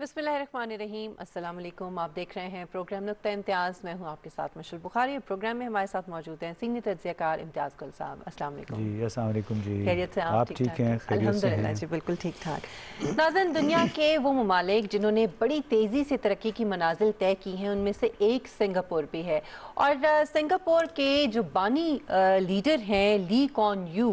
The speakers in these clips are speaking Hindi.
बसमीम अल्लाम आप देख रहे हैं प्रोग्राम नुक़ इम्तियाज़ मैं हूँ आपके साथ मशर बुखारी प्रोग्राम में हमारे साथ मौजूद हैं सीनियर तजियाकार इम्तियाज़ गुल साहब अस्सलाम वालेकुम जी अस्सलाम जी खैरियत से आप ठीक हैं अल्हम्दुलिल्लाह जी बिल्कुल ठीक ठाक नाजन दुनिया के वो ममालिक जिन्होंने बड़ी तेज़ी से तरक्की की मनाजिल तय की हैं उनमें से एक सिंगापुर भी है और सिंगापुर के जो बानी लीडर हैं ली कॉन यू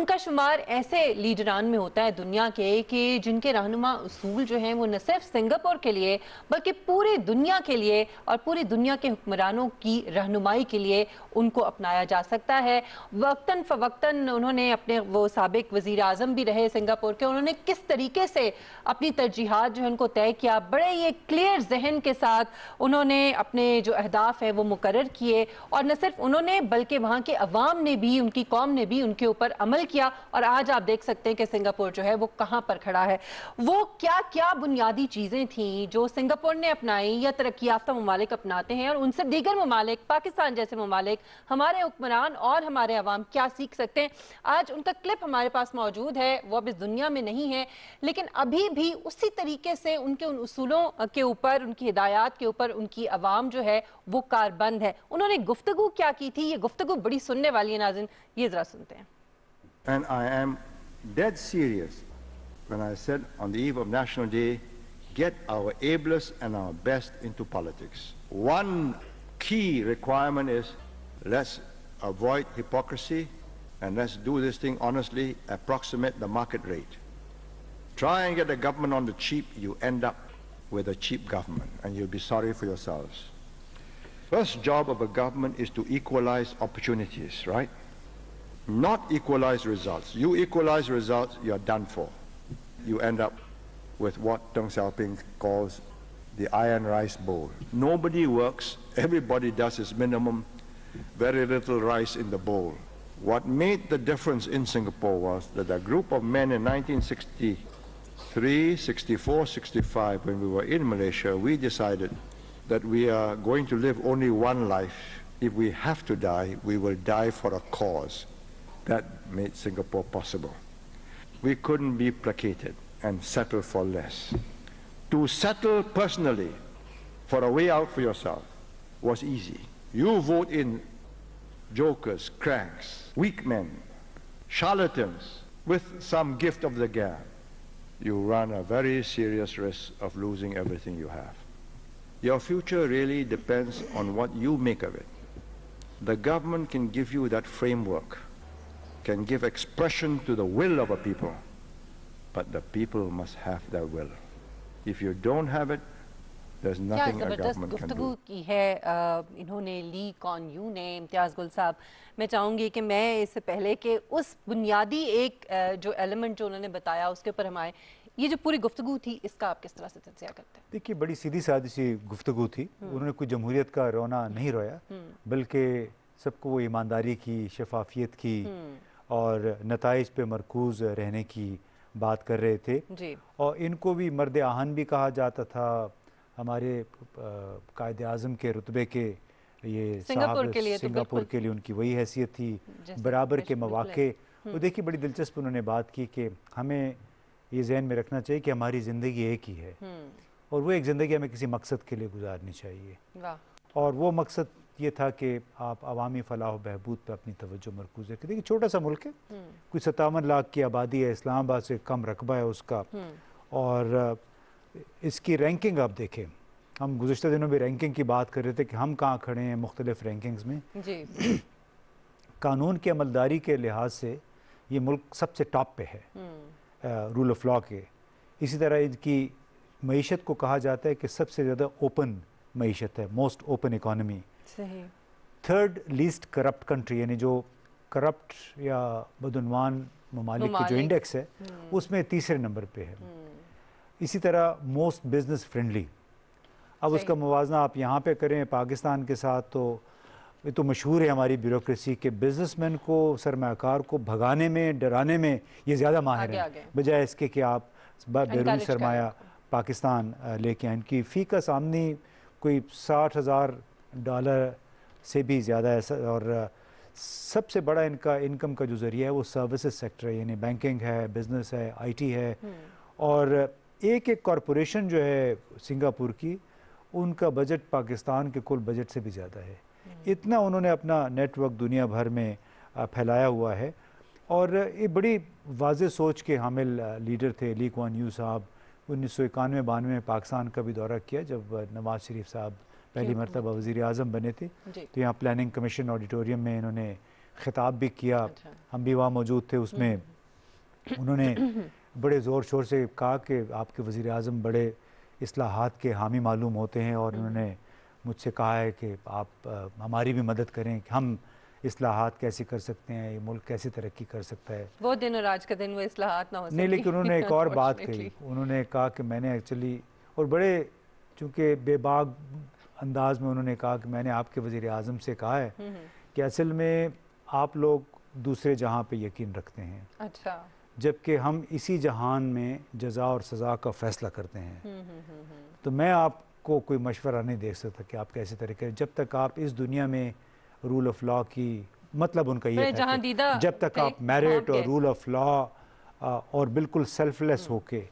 उनका शुमार ऐसे लीडरान में होता है दुनिया के कि जिनके रहनुमा असूल जो हैं वो न सिर्फ सिंगापुर के लिए बल्कि पूरी दुनिया के लिए और पूरी दुनिया के हुक्मरानों की रहनुमाई के लिए उनको अपनाया जा सकता है वक्ता फ़वक्ता उन्होंने अपने वो सबक वजीर आजम भी रहे सिंगापुर के उन्होंने किस तरीके से अपनी तरजीहत जो उनको तय किया बड़े ये क्लियर जहन के साथ उन्होंने अपने जो अहदाफ है वो मुकर किए और न सिर्फ उन्होंने बल्कि वहाँ के अवाम ने भी उनकी कौम ने भी उनके ऊपर अमल किया और आज आप देख सकते हैं कि सिंगापुर जो है वो कहाँ पर खड़ा है वो क्या क्या बुनियादी चीज़ चीज़ें थी जो सिंगापुर ने अपनाई या तरक्की याफ्ता ममालिक अपनाते हैं और उनसे दीगर ममालिक पाकिस्तान जैसे ममालिक हमारे हुक्मरान और हमारे अवाम क्या सीख सकते हैं आज उनका क्लिप हमारे पास मौजूद है वो अब इस दुनिया में नहीं है लेकिन अभी भी उसी तरीके से उनके उन असूलों के ऊपर उनकी हिदायत के ऊपर उनकी आवाम जो है वो कारबंद है उन्होंने गुफ्तु क्या की थी ये गुफ्तु बड़ी सुनने वाली है नाजिन ये ज़रा सुनते हैं And I am dead serious when I said on the eve of National Day get our ablest and our best into politics. One key requirement is let's avoid hypocrisy and let's do this thing honestly, approximate the market rate. Try and get the government on the cheap, you end up with a cheap government and you'll be sorry for yourselves. First job of a government is to equalize opportunities, right? Not equalize results. You equalize results, you're done for. You end up with what Deng Xiaoping calls the iron rice bowl. Nobody works, everybody does his minimum, very little rice in the bowl. What made the difference in Singapore was that a group of men in 1963, 64, 65, when we were in Malaysia, we decided that we are going to live only one life. If we have to die, we will die for a cause. That made Singapore possible. We couldn't be placated and settle for less. To settle personally for a way out for yourself was easy. You vote in jokers, cranks, weak men, charlatans with some gift of the gab. You run a very serious risk of losing everything you have. Your future really depends on what you make of it. The government can give you that framework, can give expression to the will of a people. but the people must have their will. If you don't have it, there's nothing क्या ज़बरदस्त गुफ्तु की है इन्होंने ली कौन यू ने इम्तियाज़ गुल साहब मैं चाहूंगी कि मैं इससे पहले कि उस बुनियादी एक जो एलिमेंट जो उन्होंने बताया उसके ऊपर हम आए ये जो पूरी गुफ्तु थी इसका आप किस तरह से तजिया करते हैं देखिए बड़ी सीधी सादी सी गुफ्तु थी उन्होंने कोई जमहूरियत का रोना नहीं रोया बल्कि सबको वो ईमानदारी की शफाफियत की और नतज पे मरकूज़ रहने की बात कर रहे थे जी। और इनको भी मर्द आहन भी कहा जाता था हमारे कायद अजम के रुतबे के ये सिंगापुर के लिए तो सिंगापुर के लिए उनकी वही हैसियत थी बराबर के मौाक़े वो हम्म। देखिए बड़ी दिलचस्प उन्होंने बात की कि हमें ये जहन में रखना चाहिए कि हमारी ज़िंदगी एक ही है हम्म। और वो एक ज़िंदगी हमें किसी मकसद के लिए गुजारनी चाहिए और वो मकसद ये था कि आप अवामी फलाह बहबूद पर अपनी तवज्जो मरकूज रखें देखिए छोटा सा मुल्क है हम्म। कोई सतावन लाख की आबादी है इस्लामाबाद से कम रकबा है उसका हम्म। और इसकी रैंकिंग आप देखें हम गुजशत दिनों में रैंकिंग की बात कर रहे थे कि हम कहाँ खड़े हैं मुख्तलिफ रैंकिंग्स में जी। कानून की अमलदारी के लिहाज से ये मुल्क सबसे टॉप पे है हम्म। रूल ऑफ लॉ के इसी तरह इनकी मीशत को कहा जाता है कि सबसे ज़्यादा ओपन मीशत है मोस्ट ओपन इकानमी सही थर्ड लीस्ट करप्ट कंट्री यानी जो करप्ट या बदनवान ममालिक जो इंडेक्स है हम्म। उसमें तीसरे नंबर पे है हम्म। इसी तरह मोस्ट बिजनेस फ्रेंडली अब उसका मुवजना आप यहाँ पे करें पाकिस्तान के साथ तो ये तो मशहूर है हमारी ब्यूरोसी के बिजनेसमैन को सरमाकार को भगाने में डराने में ये ज़्यादा माहिर है बजाय इसके कि आप बैरून सरमाया पाकिस्तान लेके आए इनकी फ़ी का सामनी कोई साठ हज़ार डॉलर से भी ज़्यादा है और सबसे बड़ा इनका इनकम का जो ज़रिया है वो सर्विसेज सेक्टर है यानी बैंकिंग है बिजनेस है आईटी है हम्म। और एक एक कॉरपोरेशन जो है सिंगापुर की उनका बजट पाकिस्तान के कुल बजट से भी ज़्यादा है हम्म। इतना उन्होंने अपना नेटवर्क दुनिया भर में फैलाया हुआ है और ये बड़ी वाज सोच के हामिल लीडर थे ली क्वान यू साहब उन्नीस सौ इक्यानवे बानवे में पाकिस्तान का भी दौरा किया जब नवाज शरीफ साहब पहली मरतबा वजीर अजम बने थे तो यहाँ प्लानिंग कमीशन ऑडिटोरियम में इन्होंने ख़िताब भी किया अच्छा। हम भी वहाँ मौजूद थे उसमें हम्म। उन्होंने बड़े ज़ोर शोर से कहा कि आपके वजीर अजम बड़े असलाहत के हामी मालूम होते हैं और हम्म। उन्होंने मुझसे कहा है कि आप आ, हमारी भी मदद करें कि हम असलाहत कैसे कर सकते हैं ये मुल्क कैसे तरक्की कर सकता है वो दिन और आज का दिन वो असलाहत ना हो नहीं लेकिन उन्होंने एक और बात कही उन्होंने कहा कि मैंने एक्चुअली और बड़े चूँकि बेबाग अंदाज में उन्होंने कहा कि मैंने आपके वज़ी अजम से कहा है हम्म, हम्म। कि असल में आप लोग दूसरे जहाँ पर यकीन रखते हैं अच्छा जबकि हम इसी जहान में जजा और सज़ा का फ़ैसला करते हैं हम्म, तो मैं आपको कोई मशवरा नहीं दे सकता कि आप कैसे तरीके जब तक आप इस दुनिया में रूल ऑफ लॉ की मतलब उनका ये है जब तक आप मेरिट और रूल ऑफ लॉ और बिल्कुल सेल्फलेस होके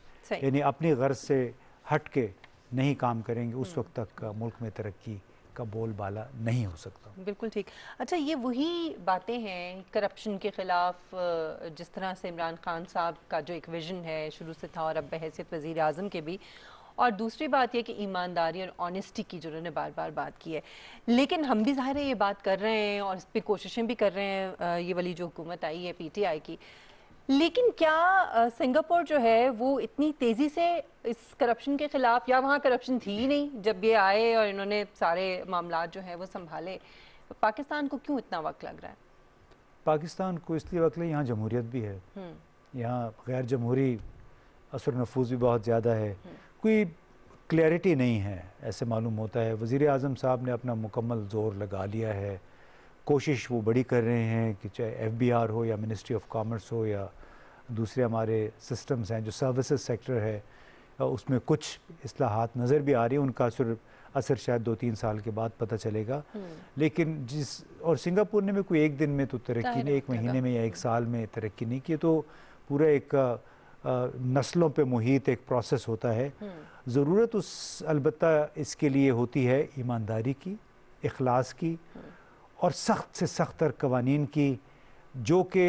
यानी अपनी गर्ज से हट के नहीं काम करेंगे उस वक्त तक मुल्क में तरक्की का बोलबाला नहीं हो सकता बिल्कुल ठीक अच्छा ये वही बातें हैं करप्शन के ख़िलाफ़ जिस तरह से इमरान खान साहब का जो एक विजन है शुरू से था और अब बहसीत वज़ी अजम के भी और दूसरी बात यह कि ईमानदारी और ऑनेस्टी की जिन्होंने बार बार बात की है लेकिन हम भी ज़ाहिर है ये बात कर रहे हैं और इस पर कोशिशें भी कर रहे हैं ये वाली जो हुकूमत आई है पी टी आई की लेकिन क्या सिंगापुर जो है वो इतनी तेज़ी से इस करप्शन के ख़िलाफ़ या वहाँ करप्शन थी ही नहीं जब ये आए और इन्होंने सारे मामला जो है वो संभाले पाकिस्तान को क्यों इतना वक्त लग रहा है पाकिस्तान को इसलिए वक्त लगे यहाँ जमहूरियत भी है हम्म। यहाँ गैर जमहूरी असर नफूज भी बहुत ज़्यादा है हम्म। कोई क्लैरिटी नहीं है ऐसे मालूम होता है वज़ी अजम साहब ने अपना मुकम्मल जोर लगा लिया है कोशिश वो बड़ी कर रहे हैं कि चाहे एफ बी आर हो या मिनिस्ट्री ऑफ कामर्स हो या दूसरे हमारे सिस्टम्स हैं जो सर्विसेज सेक्टर है उसमें कुछ असलाहत नज़र भी आ रही है उनका असर असर शायद दो तीन साल के बाद पता चलेगा हम्म। लेकिन जिस और सिंगापुर ने भी कोई एक दिन में तो तरक्की नहीं एक महीने में या एक साल में तरक्की नहीं की तो पूरा एक नस्लों पे मुहित एक प्रोसेस होता है हम्म। ज़रूरत उस अलबत् इसके लिए होती है ईमानदारी की अखलास की हम्म। और सख्त से सख्त तर कवानी की जो कि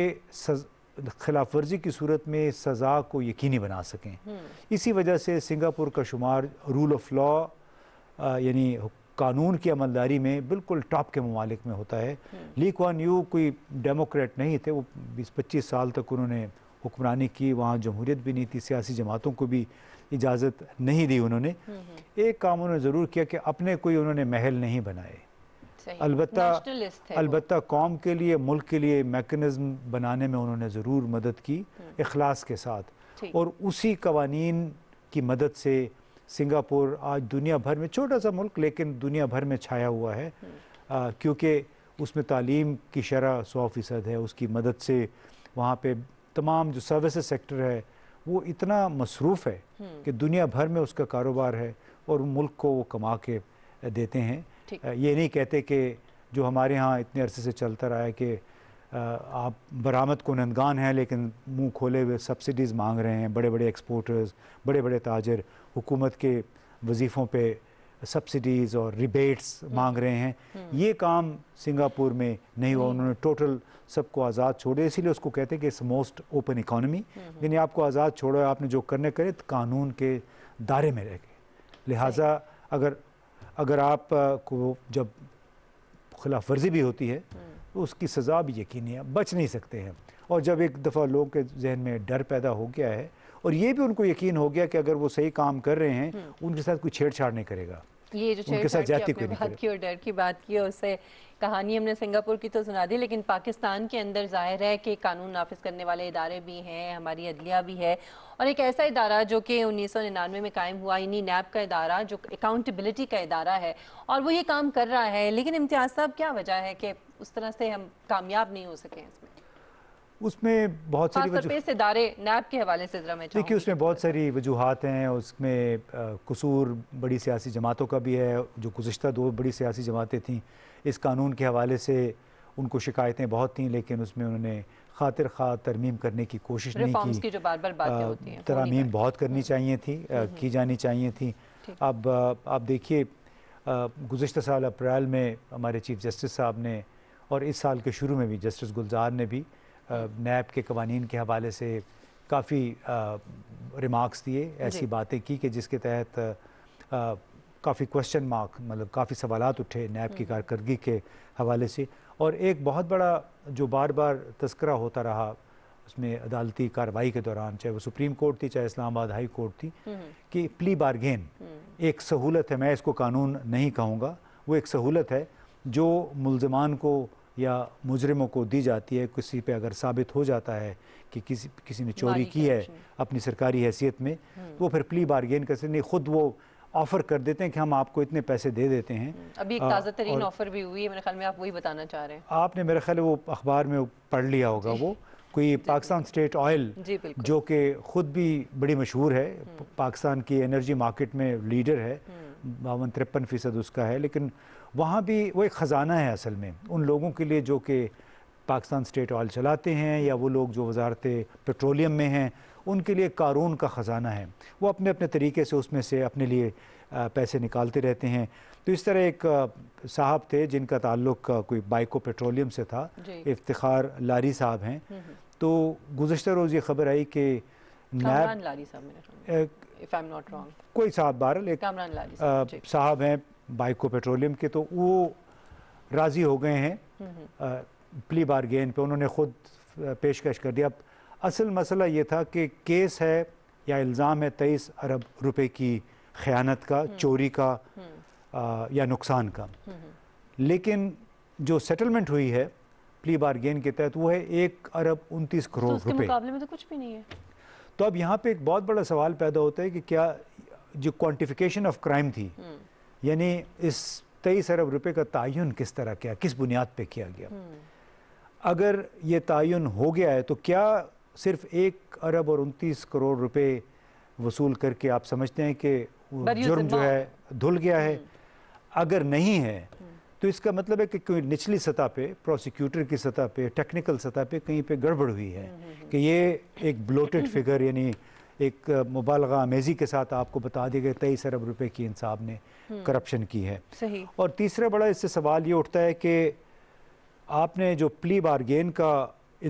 खिलाफ वर्जी की सूरत में सज़ा को यकीनी बना सकें हम्म। इसी वजह से सिंगापुर का शुमार रूल ऑफ लॉ यानी कानून की अमलदारी में बिल्कुल टॉप के ममालिक में होता है हम्म। ली क्वान यू कोई डेमोक्रेट नहीं थे वो बीस पच्चीस साल तक उन्होंने हुक्मरानी की वहाँ जमहूरियत भी नहीं थी सियासी जमातों को भी इजाज़त नहीं दी उन्होंने हम्म, एक काम उन्होंने ज़रूर किया कि अपने कोई उन्होंने महल नहीं बनाए अलबत् अलबत् कौम के लिए मुल्क के लिए मेकनिज़म बनाने में उन्होंने ज़रूर मदद की अखलास हम्म। के साथ और उसी कवानीन की मदद से सिंगापुर आज दुनिया भर में छोटा सा मुल्क लेकिन दुनिया भर में छाया हुआ है हम्म। क्योंकि उसमें तालीम की शरह सौ फ़ीसद है उसकी मदद से वहाँ पर तमाम जो सर्विस सेक्टर है वो इतना मसरूफ़ है हम्म। कि दुनिया भर में उसका कारोबार है और मुल्क को वो कमा के देते हैं ये नहीं कहते कि जो हमारे यहाँ इतने अरसे से चलता रहा है कि आप बरामद को नंदगान हैं लेकिन मुंह खोले हुए सब्सिडीज़ मांग रहे हैं बड़े बड़े एक्सपोर्टर्स बड़े बड़े ताजर हुकूमत के वजीफ़ों पे सब्सिडीज़ और रिबेट्स हम्म। मांग रहे हैं हम्म। ये काम सिंगापुर में नहीं हुआ उन्होंने टोटल सबको आज़ाद छोड़े इसीलिए उसको कहते हैं कि इस मोस्ट ओपन इकानमी यानी आपको आज़ाद छोड़ो आपने जो करने करे तो कानून के दायरे में रह गए लिहाजा अगर अगर आप को जब खिलाफ वर्जी भी होती है हम्म। तो उसकी सज़ा भी यकीनी है बच नहीं सकते हैं और जब एक दफ़ा लोगों के जहन में डर पैदा हो गया है और ये भी उनको यकीन हो गया कि अगर वो सही काम कर रहे हैं हम्म। उनके साथ कोई छेड़छाड़ नहीं करेगा ये जो उनके साथ जाती कोई नहीं की और डर की बात की और कहानी हमने सिंगापुर की तो सुना दी लेकिन पाकिस्तान के अंदर जाहिर है कि कानून नाफिज करने वाले इदारे भी हैं हमारी अदलिया भी है और एक ऐसा इदारा जो कि उन्नीस सौ निन्यानवे में कायम हुआ इन्हीं नैब का इदारा जो अकाउंटेबिलिटी का इदारा है और वो ये काम कर रहा है लेकिन इम्तियाज साहब क्या वजह है कि उस तरह से हम कामयाब नहीं हो सके इसमें उसमें बहुत सारी इदारे नैब के हवाले से देखिए उसमें बहुत सारी वजूहत हैं उसमें कसूर बड़ी सियासी जमातों का भी है जो गुज्त दो बड़ी सियासी जमातें थीं इस कानून के हवाले से उनको शिकायतें बहुत थीं लेकिन उसमें उन्होंने खातिर खा तरमीम करने की कोशिश नहीं की जो बार बार बातें होती हैं बहुत करनी हम्म। चाहिए थी हम्म, हम्म। की जानी चाहिए थी अब आप देखिए गुज्त साल अप्रैल में हमारे चीफ जस्टिस साहब ने और इस साल के शुरू में भी जस्टिस गुलजार ने भी नैब के कवानीन के हवाले से काफ़ी रिमार्क्स दिए ऐसी बातें की कि जिसके तहत काफ़ी क्वेश्चन मार्क मतलब काफ़ी सवाल उठे नैब की हम्म। कारकर्दगी के हवाले से और एक बहुत बड़ा जो बार बार तस्करा होता रहा उसमें अदालती कार्रवाई के दौरान चाहे वो सुप्रीम कोर्ट थी चाहे इस्लामाबाद हाई कोर्ट थी हम्म। कि प्ली हम्म। बारगेन एक सहूलत है मैं इसको कानून नहीं कहूँगा वो एक सहूलत है जो मुलजमान को या मुजरिमों को दी जाती है किसी पे अगर साबित हो जाता है कि किसी किसी ने चोरी की है अपनी सरकारी हैसियत में तो वो फिर प्ली बारगेन कर नहीं खुद वो ऑफर कर देते हैं कि हम आपको इतने पैसे दे देते हैं हम्म। अभी एक ताज़ा तरीन ऑफर भी हुई है मेरे ख्याल में आप वही बताना चाह रहे हैं आपने मेरे ख्याल वो अखबार में पढ़ लिया होगा वो कोई पाकिस्तान स्टेट ऑयल जो कि खुद भी बड़ी मशहूर है हम्म। पाकिस्तान की एनर्जी मार्केट में लीडर है बावन तिरपन फ़ीसद उसका है लेकिन वहाँ भी वो एक ख़ज़ाना है असल में उन लोगों के लिए जो कि पाकिस्तान स्टेट ऑयल चलाते हैं या वो लोग जो वजारत पेट्रोलियम में हैं उनके लिए कानून का ख़ज़ाना है वो अपने अपने तरीके से उसमें से अपने लिए पैसे निकालते रहते हैं तो इस तरह एक साहब थे जिनका ताल्लुक कोई बाइको पेट्रोलियम से था इफ्तार लारी साहब हैं हम्म, हम्म। तो गुज्त रोज़ ये खबर आई कि नायब कोई साहब बहरल एक साहब हैं बाइको पेट्रोलियम के तो वो राज़ी हो गए हैं प्ली बारगेन पे उन्होंने ख़ुद पेशकश कर दिया असल मसला ये था कि केस है या इल्ज़ाम है तेईस अरब रुपए की ख़यानत का हम्म। चोरी का आ, हम्म। या नुकसान का लेकिन जो सेटलमेंट हुई है प्ली बारगेन के तहत वो है एक अरब उनतीस तो करोड़ रुपए में तो कुछ भी नहीं है तो अब यहाँ पे एक बहुत बड़ा सवाल पैदा होता है कि क्या जो क्वांटिफिकेशन ऑफ क्राइम थी हम्म। यानी इस तेईस अरब रुपये का तयन किस तरह किया किस बुनियाद पर किया गया हम्म। अगर ये तयन हो गया है तो क्या सिर्फ एक अरब और उनतीस करोड़ रुपए वसूल करके आप समझते हैं कि जुर्म जो है धुल गया है हम्म। अगर नहीं है हम्म। तो इसका मतलब है कि कोई निचली सतह पे प्रोसिक्यूटर की सतह पे टेक्निकल सतह पे कहीं पे गड़बड़ हुई है कि ये एक ब्लोटेड फिगर यानी एक मुबालगा आमेजी के साथ आपको बता दिया गया तेईस अरब रुपए की इंसाब ने हम्म। करप्शन की है सही और तीसरा बड़ा इससे सवाल ये उठता है कि आपने जो प्ली बारगेन का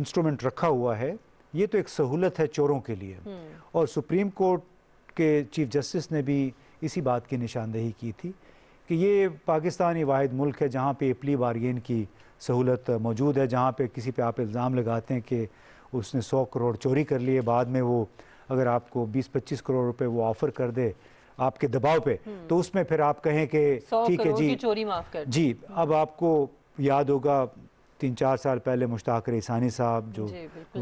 इंस्ट्रूमेंट रखा हुआ है ये तो एक सहूलत है चोरों के लिए हम्म। और सुप्रीम कोर्ट के चीफ जस्टिस ने भी इसी बात की निशानदेही की थी कि ये पाकिस्तानी वाद मुल्क है जहाँ पे प्ली बारगेन की सहूलत मौजूद है जहाँ पे किसी पे आप इल्ज़ाम लगाते हैं कि उसने सौ करोड़ चोरी कर लिए बाद में वो अगर आपको 20-25 करोड़ रुपए वो ऑफर कर दे आपके दबाव पे हम्म। तो उसमें फिर आप कहें कि ठीक है जी चोरी माफ कर जी अब आपको याद होगा तीन चार साल पहले मुश्ताक रेसानी साहब जो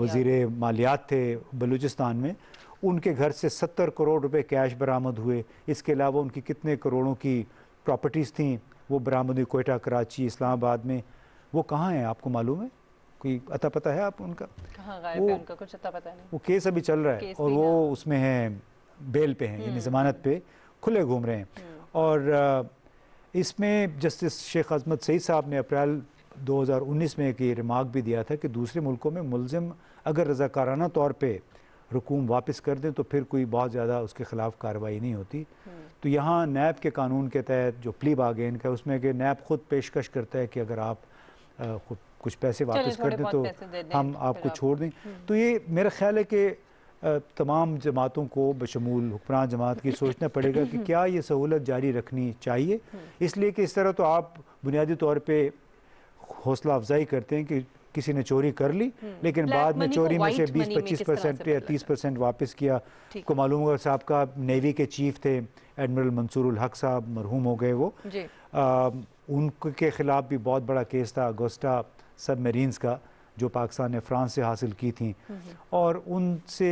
वजीर मालियात थे बलूचिस्तान में उनके घर से सत्तर करोड़ रुपए कैश बरामद हुए इसके अलावा उनकी कितने करोड़ों की प्रॉपर्टीज़ थी वो बरामद हुई कोयटा कराची इस्लामाबाद में वो कहाँ हैं आपको मालूम है कोई अता पता है आप उनका हाँ, वो, उनका कुछ अता पता नहीं वो केस अभी चल रहा है और वो उसमें है बेल पे हैं यानी हम्म। जमानत पे खुले घूम रहे हैं हम्म। और इसमें जस्टिस शेख अजमत सईद साहब ने अप्रैल 2019 में एक ये रिमार्क भी दिया था कि दूसरे मुल्कों में मुलम अगर रजाकाराना तौर पर रुकूम वापस कर दें तो फिर कोई बहुत ज़्यादा उसके ख़िलाफ़ कार्रवाई नहीं होती हम्म। तो यहाँ नैब के कानून के तहत जो प्ली बागेन का उसमें कि नैब ख़ुद पेशकश करता है कि अगर आप खुद कुछ पैसे वापस कर दें तो हम आपको छोड़ दें हम्म। तो ये मेरा ख्याल है कि तमाम जमातों को बशमूल हुक्मरान जमात की सोचना पड़ेगा कि क्या ये सहूलत जारी रखनी चाहिए हम्म। इसलिए कि इस तरह तो आप बुनियादी तौर पर हौसला अफजाई करते हैं कि किसी ने चोरी कर ली हम्म। लेकिन बाद में चोरी में से 20-25 परसेंट या 30 परसेंट वापस किया को मालूम होगा साहब का नेवी के चीफ थे एडमिरल मंसूरुल हक साहब मरहूम हो गए वो आ, उनके खिलाफ भी बहुत बड़ा केस था अगोस्टा सबमरीन्स का जो पाकिस्तान ने फ्रांस से हासिल की थी और उनसे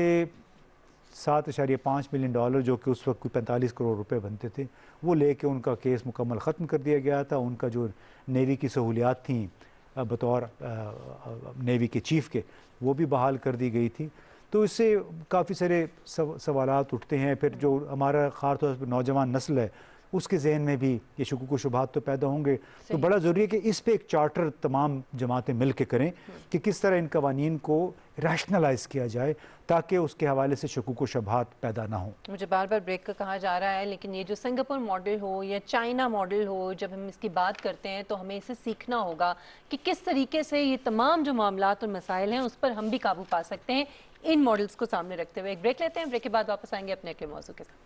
सात इशारिया पाँच मिलियन डॉलर जो कि उस वक्त कोई पैंतालीस करोड़ रुपए बनते थे वो लेके उनका केस मुकम्मल ख़त्म कर दिया गया था उनका जो नेवी की सहूलियात थी बतौर नेवी के चीफ़ के वो भी बहाल कर दी गई थी तो इससे काफ़ी सारे सवाल उठते हैं फिर जो हमारा ख़ास तौर पर नौजवान नस्ल है उसके जहन में भी ये शकूक शुभात तो पैदा होंगे तो बड़ा ज़रूरी है कि इस पर एक चार्टर तमाम जमातें मिल के करें कि किस तरह इन कवानीन को रैशनलाइज किया जाए ताकि उसके हवाले से शकूक शबात पैदा ना हो मुझे बार बार ब्रेक का कहा जा रहा है लेकिन ये जो सिंगापुर मॉडल हो या चाइना मॉडल हो जब हम इसकी बात करते हैं तो हमें इसे सीखना होगा कि किस तरीके से ये तमाम जो मामला और मसाइल हैं उस पर हम भी काबू पा सकते हैं इन मॉडल्स को सामने रखते हुए एक ब्रेक लेते हैं ब्रेक के बाद वापस आएंगे अपने अगले मौजू के साथ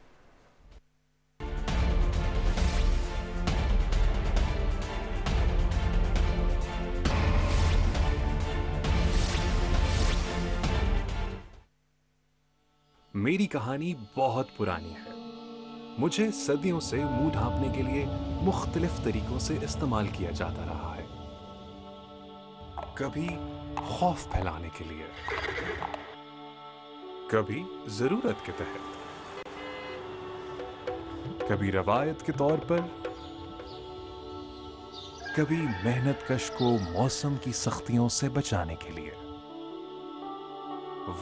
मेरी कहानी बहुत पुरानी है मुझे सदियों से मुंह ढांपने के लिए मुख्तलिफ तरीकों से इस्तेमाल किया जाता रहा है कभी खौफ फैलाने के लिए कभी जरूरत के तहत कभी रवायत के तौर पर कभी मेहनत कश को मौसम की सख्तियों से बचाने के लिए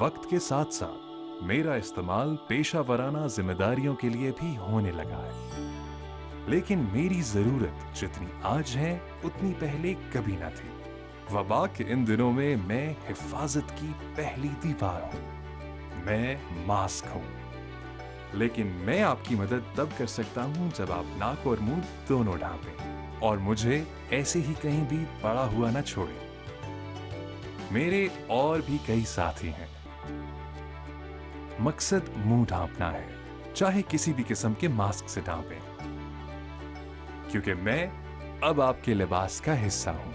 वक्त के साथ साथ मेरा इस्तेमाल पेशा वराना जिम्मेदारियों के लिए भी होने लगा है लेकिन मेरी जरूरत जितनी आज है उतनी पहले कभी ना थी वबा के इन दिनों में मैं हिफाजत की पहली दीवार हूं मैं मास्क हूं लेकिन मैं आपकी मदद तब कर सकता हूं जब आप नाक और मुंह दोनों ढांपें और मुझे ऐसे ही कहीं भी पड़ा हुआ ना छोड़े मेरे और भी कई साथी हैं मकसद मुंह ढांपना है चाहे किसी भी किस्म के मास्क से ढांपे क्योंकि मैं अब आपके लिबास का हिस्सा हूं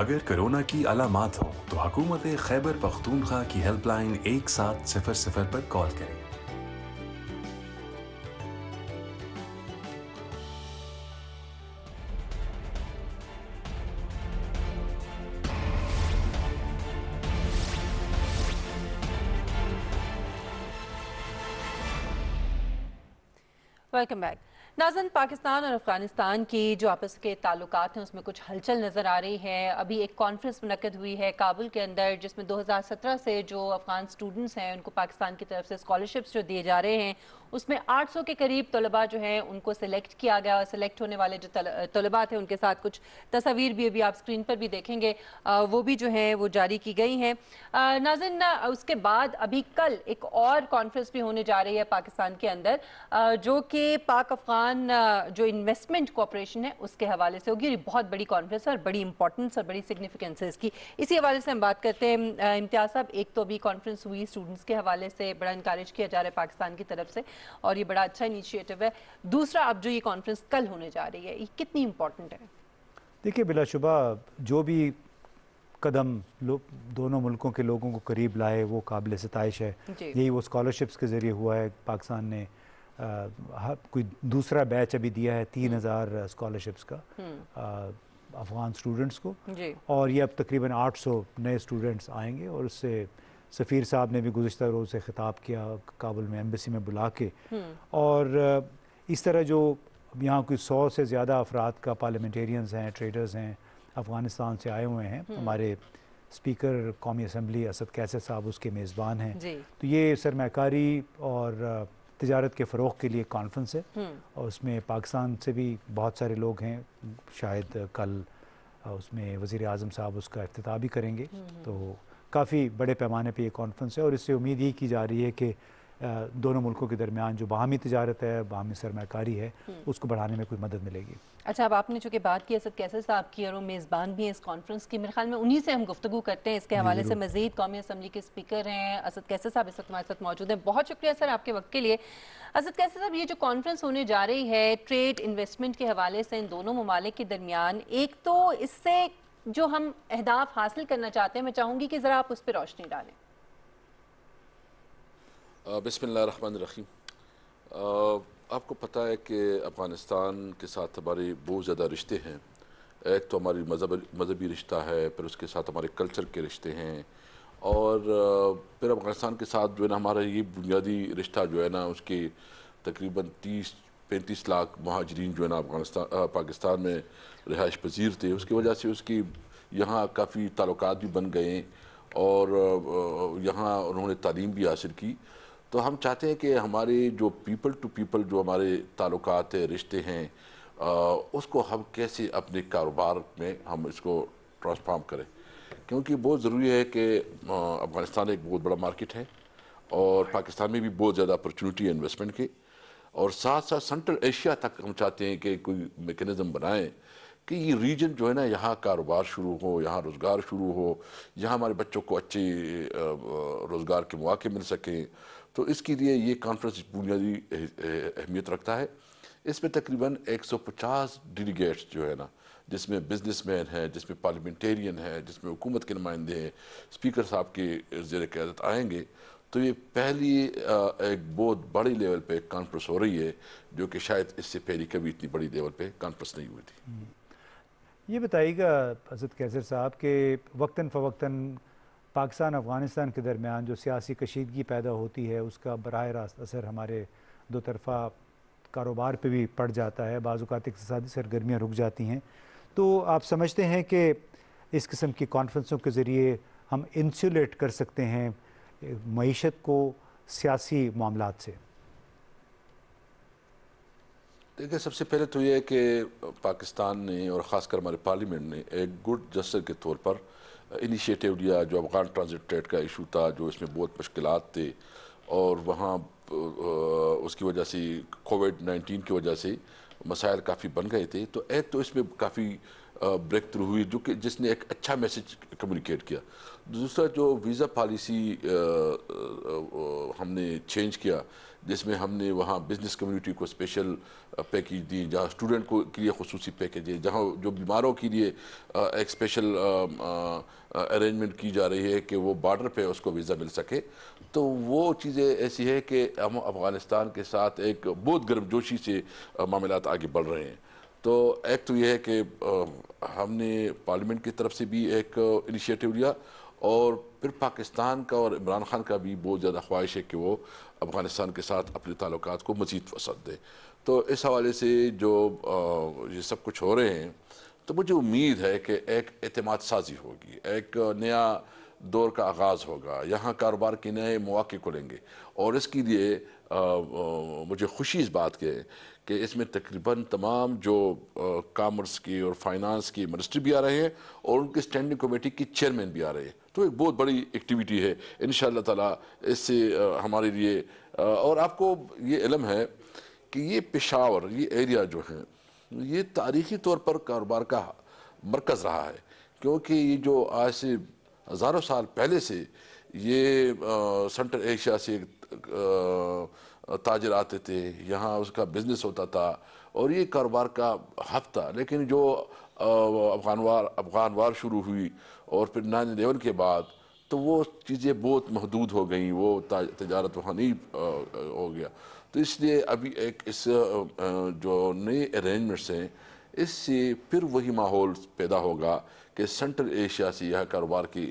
अगर कोरोना की अलामत हो तो हुकूमत खैबर पख्तूनख्वा की हेल्पलाइन एक सात सिफर सिफर पर कॉल करें वेलकम बैक नाजन पाकिस्तान और अफगानिस्तान की जो आपस के ताल्लुक हैं उसमें कुछ हलचल नज़र आ रही है अभी एक कॉन्फ्रेंस मनकद हुई है काबुल के अंदर जिसमें 2017 से जो अफगान स्टूडेंट्स हैं उनको पाकिस्तान की तरफ से स्कॉलरशिप्स जो दिए जा रहे हैं उसमें 800 के करीब तलबा जो हैं उनको सिलेक्ट किया गया और सिलेक्ट होने वाले जो तलबा थे उनके साथ कुछ तस्वीर भी अभी आप स्क्रीन पर भी देखेंगे वो भी जो हैं वो जारी की गई हैं ना, उसके बाद अभी कल एक और कॉन्फ्रेंस भी होने जा रही है पाकिस्तान के अंदर जो कि पाक अफगान जो इन्वेस्टमेंट कॉपरेशन है उसके हवाले से होगी बहुत बड़ी कॉन्फ्रेंस है और बड़ी इंपॉर्टेंस और बड़ी सिग्निफिकेंस है इसकी इसी हवाले से हम बात करते हैं इम्तियाज साहब एक तो अभी कॉन्फ्रेंस हुई स्टूडेंट्स के हवाले से बड़ा इंकरेज किया जा रहा है पाकिस्तान की तरफ से और ये बड़ा अच्छा इनिशिएटिव है दूसरा अब जो ये कॉन्फ्रेंस कल होने जा रही है ये कितनी इम्पोर्टेंट है देखिए बिलाशुबा जो भी कदम लोग दोनों मुल्कों के लोगों को करीब लाए वो काबिल सतश है यही वो स्कॉलरशिप्स के ज़रिए हुआ है पाकिस्तान ने आ, कोई दूसरा बैच अभी दिया है तीन हम्म। हज़ार स्कॉलरशिप्स का हम्म। अफ़गान स्टूडेंट्स को और ये अब तकरीबन 800 नए स्टूडेंट्स आएंगे और उससे सफ़ीर साहब ने भी गुज्त रोज़ से ख़िताब किया काबुल में एम्बेसी में बुला के हम्म। और इस तरह जो यहाँ कोई सौ से ज़्यादा अफराद का पार्लियामेंटेरियंस हैं ट्रेडर्स हैं अफ़गानिस्तान से आए हुए हैं हम्म। हमारे स्पीकर कौमी असम्बली असद कैसे साहब उसके मेज़बान हैं तो ये सरमाकारी और तजारत के फ़रोग के लिए कॉन्फ्रेंस है हम्म। और उसमें पाकिस्तान से भी बहुत सारे लोग हैं शायद कल उसमें वज़ी अजम साहब उसका अफ्ताह भी करेंगे तो काफ़ी बड़े पैमाने पर यह कॉन्फ्रेंस है और इससे उम्मीद ये की जा रही है कि दोनों मुल्कों के दरमियान जो बाहमी तजारत है बाहमी सरमाकारी है हम्म। उसको बढ़ाने में कोई मदद मिलेगी अच्छा अब आपने चूँकि बात की असद कैसे साहब की और वो मेज़बान भी हैं इस कॉन्फ्रेंस की मेरे ख्याल में उन्हीं से हम गुफ्तु करते हैं इसके हवाले से मजीद कौमी असम्बली के स्पीकर हैं असद कैसे साहब इस वक्त हमारे साथ मौजूद हैं बहुत शुक्रिया सर आपके वक्त के लिए असद कैसे साहब ये जो कॉन्फ्रेंस होने जा रही है ट्रेड इन्वेस्टमेंट के हवाले से इन दोनों ममालिक के दरमियान एक तो इससे जो हम अहदाफ हासिल करना चाहते हैं मैं चाहूँगी कि ज़रा आप उस पर रोशनी डालें बसमिल रहीम आपको पता है कि अफ़गानिस्तान के साथ हमारे बहुत ज़्यादा रिश्ते हैं एक तो हमारी मजहब मजहबी रिश्ता है फिर उसके साथ हमारे कल्चर के रिश्ते हैं और फिर अफ़गानिस्तान के साथ जो है ना हमारा ये बुनियादी रिश्ता जो है ना उसके तकरीबन तीस पैंतीस लाख महाजरीन जो है ना अफगानिस्तान पाकिस्तान में रिहाइश पजीर थे उसकी वजह से उसकी यहाँ काफ़ी ताल्लुक भी बन गए और यहाँ उन्होंने तालीम भी हासिल की तो हम चाहते हैं कि हमारे जो पीपल टू पीपल जो हमारे ताल्लुक है रिश्ते हैं आ, उसको हम कैसे अपने कारोबार में हम इसको ट्रांसफार्म करें क्योंकि बहुत ज़रूरी है कि अफ़गानिस्तान एक बहुत बड़ा मार्केट है और पाकिस्तान में भी बहुत ज़्यादा अपॉर्चुनिटी है इन्वेस्टमेंट की और साथ साथ सेंट्रल एशिया तक हम चाहते हैं कि कोई मेकनिज़म बनाएं कि ये रीजन जो है ना यहाँ कारोबार शुरू हो यहाँ रोज़गार शुरू हो यहाँ हमारे बच्चों को अच्छे रोज़गार के मौके मिल सकें तो इसके लिए ये कॉन्फ्रेंस बुनियादी अहमियत रखता है इसमें तकरीबन 150 डेलीगेट्स जो है ना जिसमें बिजनेसमैन हैं जिसमें पार्लियामेंटेरियन है जिसमें हुकूमत के नुमाइंदे हैं स्पीकर साहब के जेर क्यादत आएँगे तो ये पहली एक बहुत बड़ी लेवल पे कॉन्फ्रेंस हो रही है जो कि शायद इससे पहले कभी इतनी बड़ी लेवल पे कॉन्फ्रेंस नहीं हुई थी हम्म। ये बताइएगा हजरत कैसर साहब के वक्ता फ़वक्ता पाकिस्तान अफ़गानिस्तान के दरमियान जो सियासी कशीदगी पैदा होती है उसका बरह रास्त असर हमारे दो तरफ़ा कारोबार पर भी पड़ जाता है बाजूकात इकतदी सरगर्मियाँ रुक जाती हैं तो आप समझते हैं कि इस किस्म की कॉन्फ्रेंसों के ज़रिए हम इंसुलेट कर सकते हैं मीशत को सियासी मामला से देखिए सबसे पहले तो ये कि पाकिस्तान ने और ख़ासकर हमारे पार्लियामेंट ने एक गुड जस्टर के तौर पर इनिशिएटिव लिया जो अफगान ट्रांजिट ट्रेड का इशू था जो इसमें बहुत मुश्किल थे और वहाँ उसकी वजह से कोविड नाइन्टीन की वजह से मसाइल काफ़ी बन गए थे तो एक तो इसमें काफ़ी ब्रेक थ्रू हुई जो कि जिसने एक अच्छा मैसेज कम्युनिकेट किया दूसरा जो वीज़ा पॉलिसी हमने चेंज किया जिसमें हमने वहाँ बिज़नेस कम्युनिटी को स्पेशल पैकेज दिए जहाँ स्टूडेंट को के लिए खसूसी पैकेज दिए जहाँ जो बीमारों के लिए एक स्पेशल अरेंजमेंट की जा रही है कि वो बॉर्डर पे उसको वीज़ा मिल सके तो वो चीज़ें ऐसी है कि हम अफ़गानिस्तान के साथ एक बहुत गर्मजोशी से मामला आगे बढ़ रहे हैं तो एक तो ये है कि हमने पार्लियामेंट की तरफ से भी एक इनिशिएटिव लिया और फिर पाकिस्तान का और इमरान खान का भी बहुत ज़्यादा ख्वाहिश है कि वो अफगानिस्तान के साथ अपने ताल्लुक को मज़ीद वसत दे तो इस हवाले से जो ये सब कुछ हो रहे हैं तो मुझे उम्मीद है कि एक अतमाद साजी होगी एक नया दौर का आगाज़ होगा यहाँ कारोबार के नए मौक़े खुलेंगे और इसके लिए आ, आ, मुझे खुशी इस बात के कि इसमें तकरीबन तमाम जो कामर्स की और फाइनेंस की मिनिस्ट्री भी आ रहे हैं और उनकी स्टैंडिंग कमेटी की चेयरमैन भी आ रहे हैं तो एक बहुत बड़ी एक्टिविटी है इन ताला इससे हमारे लिए और आपको ये इलम है कि ये पेशावर ये एरिया जो है ये तारीखी तौर पर कारोबार का मरकज़ रहा है क्योंकि ये जो आज से हज़ारों साल पहले से ये सेंट्रल एशिया से ताजर आते थे यहाँ उसका बिज़नेस होता था और ये कारोबार का हब था लेकिन जो अफगान वार अफगान वार शुरू हुई और फिर नाइन एलेवन के बाद तो वो चीज़ें बहुत महदूद हो गई वो तजारत वहाँ नहीं हो गया तो इसलिए अभी एक इस जो नए अरेंजमेंट्स हैं इससे फिर वही माहौल पैदा होगा कि सेंट्रल एशिया से यह कारोबार की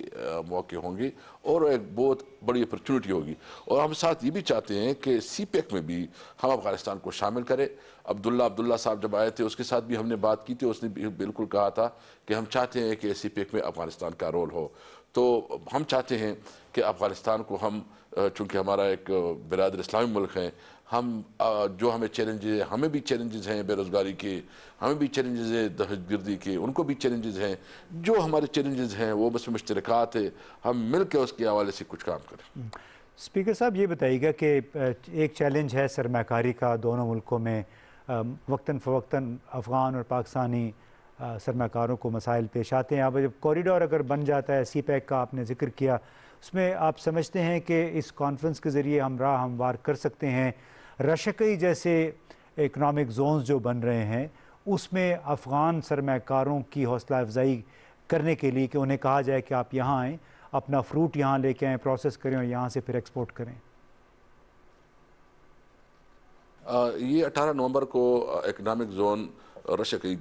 मौके होंगे और एक बहुत बड़ी अपॉर्चुनिटी होगी और हम साथ ये भी चाहते हैं कि सी e में भी हम अफगानिस्तान को शामिल करें अब्दुल्ला अब्दुल्ला साहब जब आए थे उसके साथ भी हमने बात की थी उसने भी बिल्कुल कहा था कि हम चाहते हैं कि सी e में अफगानिस्तान का रोल हो तो हम चाहते हैं कि अफगानिस्तान को हम चूँकि हमारा एक बरदर इस्लामी मुल्क हैं हम जो हमें चैलेंजेज हमें भी चैलेंजेस हैं बेरोज़गारी के हमें भी चैलेंजेस हैं दहशतगर्दी के उनको भी चैलेंजेस हैं जो हमारे चैलेंजेस हैं वो बस मुश्तरक है हम मिल के उसके हवाले से कुछ काम करें हम्म। स्पीकर साहब ये बताइएगा कि एक चैलेंज है सरमाकारी का दोनों मुल्कों में वक्ता फ़वक्ता अफ़गान और पाकिस्तानी सरमाकारों को मसाइल पेश आते हैं अब जब कॉरिडोर अगर बन जाता है सी पैक e का आपने जिक्र किया उसमें आप समझते हैं कि इस कॉन्फ्रेंस के ज़रिए हम राह हमवार कर सकते हैं रशकई जैसे इकनॉमिक जोन्स जो बन रहे हैं उसमें अफ़गान सरमाकारों की हौसला अफजाई करने के लिए कि उन्हें कहा जाए कि आप यहाँ आएँ अपना फ्रूट यहाँ लेके आएँ प्रोसेस करें और यहाँ से फिर एक्सपोर्ट करें ये 18 नवंबर को इकनॉमिक जोन रशिया की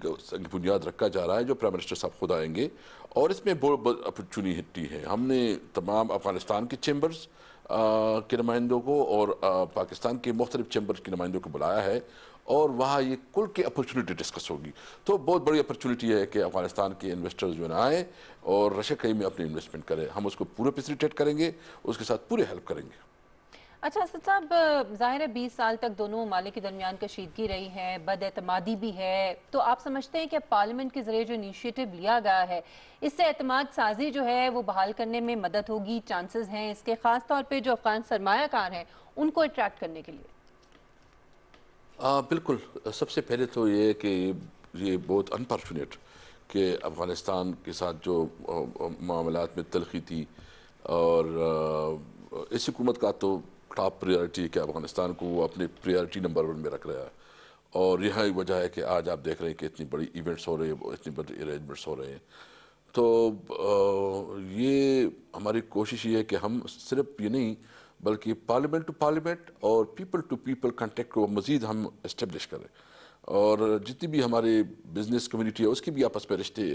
बुनियाद रखा जा रहा है जो प्राइम मिनिस्टर साहब खुद आएंगे और इसमें बहुत अपॉर्चुनिटी है हमने तमाम अफगानिस्तान के चैम्बर्स के नुमाइंदों को और पाकिस्तान के मुख्तलिफ चैम्बर के नुमाइंदों को बुलाया है और वहाँ ये कुल की अपॉर्चुनिटी डिस्कस होगी तो बहुत बड़ी अपॉर्चुनिटी है कि अफगानिस्तान के इन्वेस्टर्स जो ना आए और रशिया कहीं में अपनी इन्वेस्टमेंट करें हम उसको पूरे फैसिलिटेट करेंगे उसके साथ पूरे हेल्प करेंगे अच्छा असद साहब जाहिर है बीस साल तक दोनों ममालिक के दरमियान कशीदगी रही है बदअतमादी भी है तो आप समझते हैं कि पार्लियामेंट के जरिए जो इनिशियटिव लिया गया है इससे अतमाद साजी जो है वो बहाल करने में मदद होगी चांसेस हैं इसके ख़ास तौर पर जो अफगान सरमाकार हैं उनको अट्रैक्ट करने के लिए आ, बिल्कुल सबसे पहले तो ये कि ये बहुत अनफॉर्चुनेट कि अफ़गानिस्तान के साथ जो मामला में तलखी थी और इस हुकूमत का तो टॉप प्रायोरिटी कि अफगानिस्तान को अपने प्रायोरिटी नंबर वन में रख रहा है और यही वजह है कि आज आप देख रहे हैं कि इतनी बड़ी इवेंट्स हो रहे हैं इतनी बड़ी अरेंजमेंट्स हो रहे हैं तो ये हमारी कोशिश ये है कि हम सिर्फ ये नहीं बल्कि पार्लियामेंट टू पार्लियामेंट और पीपल टू पीपल कॉन्टेक्ट को मज़ीद हम इस्टेब्लिश करें और जितनी भी हमारे बिज़नेस कम्युनिटी है उसकी भी आपस में रिश्ते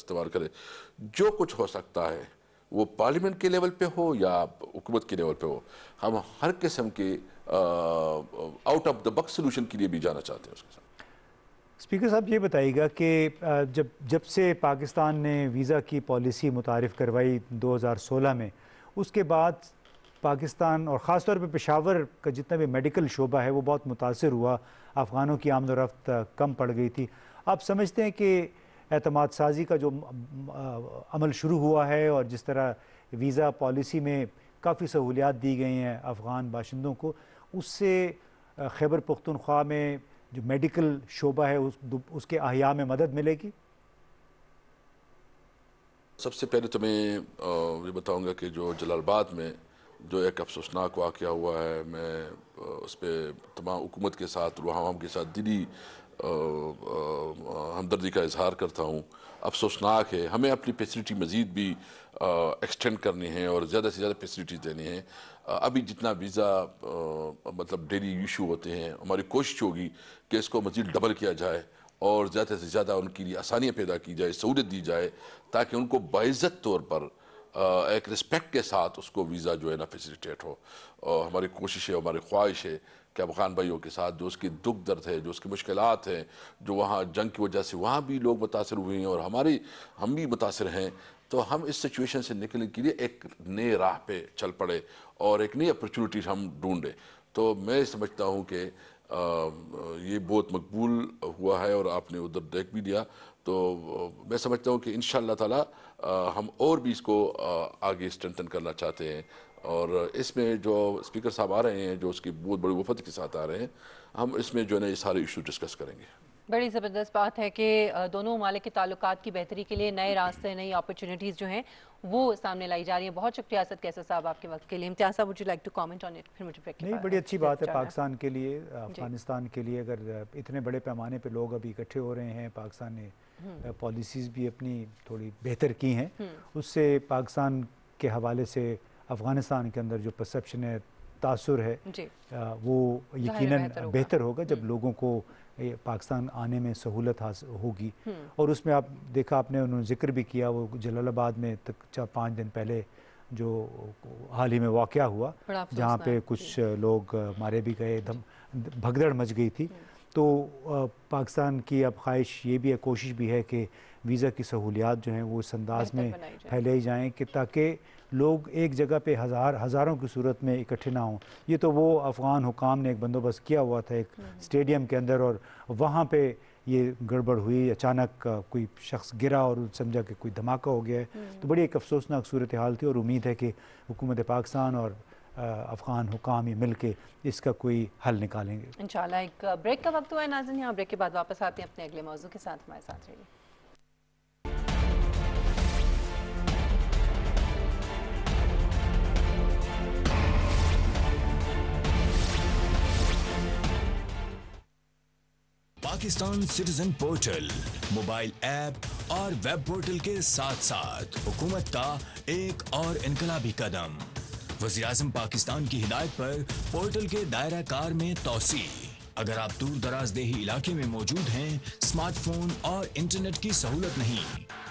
इस्तेमाल करें जो कुछ हो सकता है वो पार्लियामेंट के लेवल पे हो या हुकूमत के लेवल पे हो हम हर किस्म के out of the box solution के लिए भी जाना चाहते हैं उसके साथ स्पीकर साहब ये बताइएगा कि जब जब से पाकिस्तान ने वीज़ा की पॉलिसी मुतारफ़ करवाई 2016 में उसके बाद पाकिस्तान और ख़ास तौर पर पेशावर का जितना भी मेडिकल शोबा है वो बहुत मुतासर हुआ अफ़गानों की आमदोरफ़्त रफ्त कम पड़ गई थी आप समझते हैं कि अतमाद साजी का जो अमल शुरू हुआ है और जिस तरह वीज़ा पॉलिसी में काफ़ी सहूलियात दी गई हैं अफ़गान बाशिंदों को उससे खैबर पख्तनख्वा में जो मेडिकल शोबा है उस उसके अहिया में मदद मिलेगी सबसे पहले तो मैं ये बताऊंगा कि जो जलालबाद में जो एक अफसोसनाक वाक़ हुआ है मैं उस पर तमाम हुकूमत के साथ रुहाम के साथ दिली हमदर्दी का इजहार करता हूँ अफसोसनाक है हमें अपनी फैसिलिटी मज़ीद भी एक्सटेंड करनी है और ज़्यादा से ज़्यादा फैसिलिटी देनी है अभी जितना वीज़ा मतलब डेली इशू होते हैं हमारी कोशिश होगी कि इसको मज़ीद डबल किया जाए और ज़्यादा से ज़्यादा उनके लिए आसानियाँ पैदा की जाए सहूलियत दी जाए ताकि उनको बाज़त तौर पर एक रिस्पेक्ट के साथ उसको वीज़ा जो है ना फैसिलिटेट हो और हमारी कोशिश है हमारी ख्वाहिश है कि अफगान भाइयों के साथ जो उसकी दुख दर्द है जो उसकी मुश्किल हैं जो वहाँ जंग की वजह से वहाँ भी लोग मुतासर हुए हैं और हमारी हम भी मुतासर हैं तो हम इस सिचुएशन से निकलने के लिए एक नए राह पे चल पड़े और एक नई अपॉर्चुनिटी हम ढूंढें तो मैं समझता हूँ कि ये बहुत मकबूल हुआ है और आपने उधर देख भी लिया तो मैं समझता हूँ कि इन ताला हम और भी इसको आगे स्ट्रेंथन करना चाहते हैं और इसमें जो स्पीकर साहब आ रहे हैं जो उसकी बहुत बड़ी वफद के साथ आ रहे हैं हम इसमें जो है ना ये सारे इशू डिस्कस करेंगे बड़ी ज़बरदस्त बात है कि दोनों ममालिक के ताल्लुक की बेहतरी के लिए नए रास्ते नई अपॉर्चुनिटीज़ जो हैं वो सामने लाई जा रही हैं बहुत शुक्रिया असद कैसा साहब आपके वक्त के लिए Imtiaz sahab would you like to comment on it फिर मुझे ब्रेक नहीं बड़ी अच्छी बात है पाकिस्तान के लिए अफगानिस्तान के लिए अगर इतने बड़े पैमाने पर लोग अभी इकट्ठे हो रहे हैं पाकिस्तान ने पॉलिसीज़ हम्म। भी अपनी थोड़ी बेहतर की हैं हम्म। उससे पाकिस्तान के हवाले से अफ़गानिस्तान के अंदर जो परसेप्शन है तासर है आ, वो यकीन बेहतर होगा जब हम्म। लोगों को पाकिस्तान आने में सहूलत होगी हम्म। और उसमें आप देखा आपने उन्होंने जिक्र भी किया वो जलालाबाद में तक चार पाँच दिन पहले जो हाल ही में वाक़ हुआ जहाँ पे कुछ लोग मारे भी गए धम भगदड़ मच गई थी हम्म। तो पाकिस्तान की अब ख्वाहिश ये भी है कोशिश भी है कि वीज़ा की सहूलियात जो हैं वो इस अंदाज में फैलाई जाएँ कि ताकि लोग एक जगह पे हज़ार हज़ारों की सूरत में इकट्ठे ना हों ये तो वो अफ़गान हुकाम ने एक बंदोबस्त किया हुआ था एक हम्म। स्टेडियम के अंदर और वहाँ पे ये गड़बड़ हुई अचानक कोई शख्स गिरा और समझा कि कोई धमाका हो गया है हम्म। तो बड़ी एक अफसोसनाक सूरत हाल थी और उम्मीद है कि हुकूमत पाकिस्तान और अफ़गान हुकाम मिल के इसका कोई हल निकालेंगे इन एक ब्रेक का वक्त हुआ है नाजन यहाँ ब्रेक के बाद वापस आते हैं अपने अगले मौजू के साथ हमारे साथ रहिए Pakistan citizen portal mobile app और वेब पोर्टल के साथ साथ हुकूमत का एक और इनकलाबी कदम वजी पाकिस्तान की हिदायत पर पोर्टल के दायरा कार में तोसी अगर आप दूर दराज देही इलाके में मौजूद हैं स्मार्टफोन और इंटरनेट की सहूलत नहीं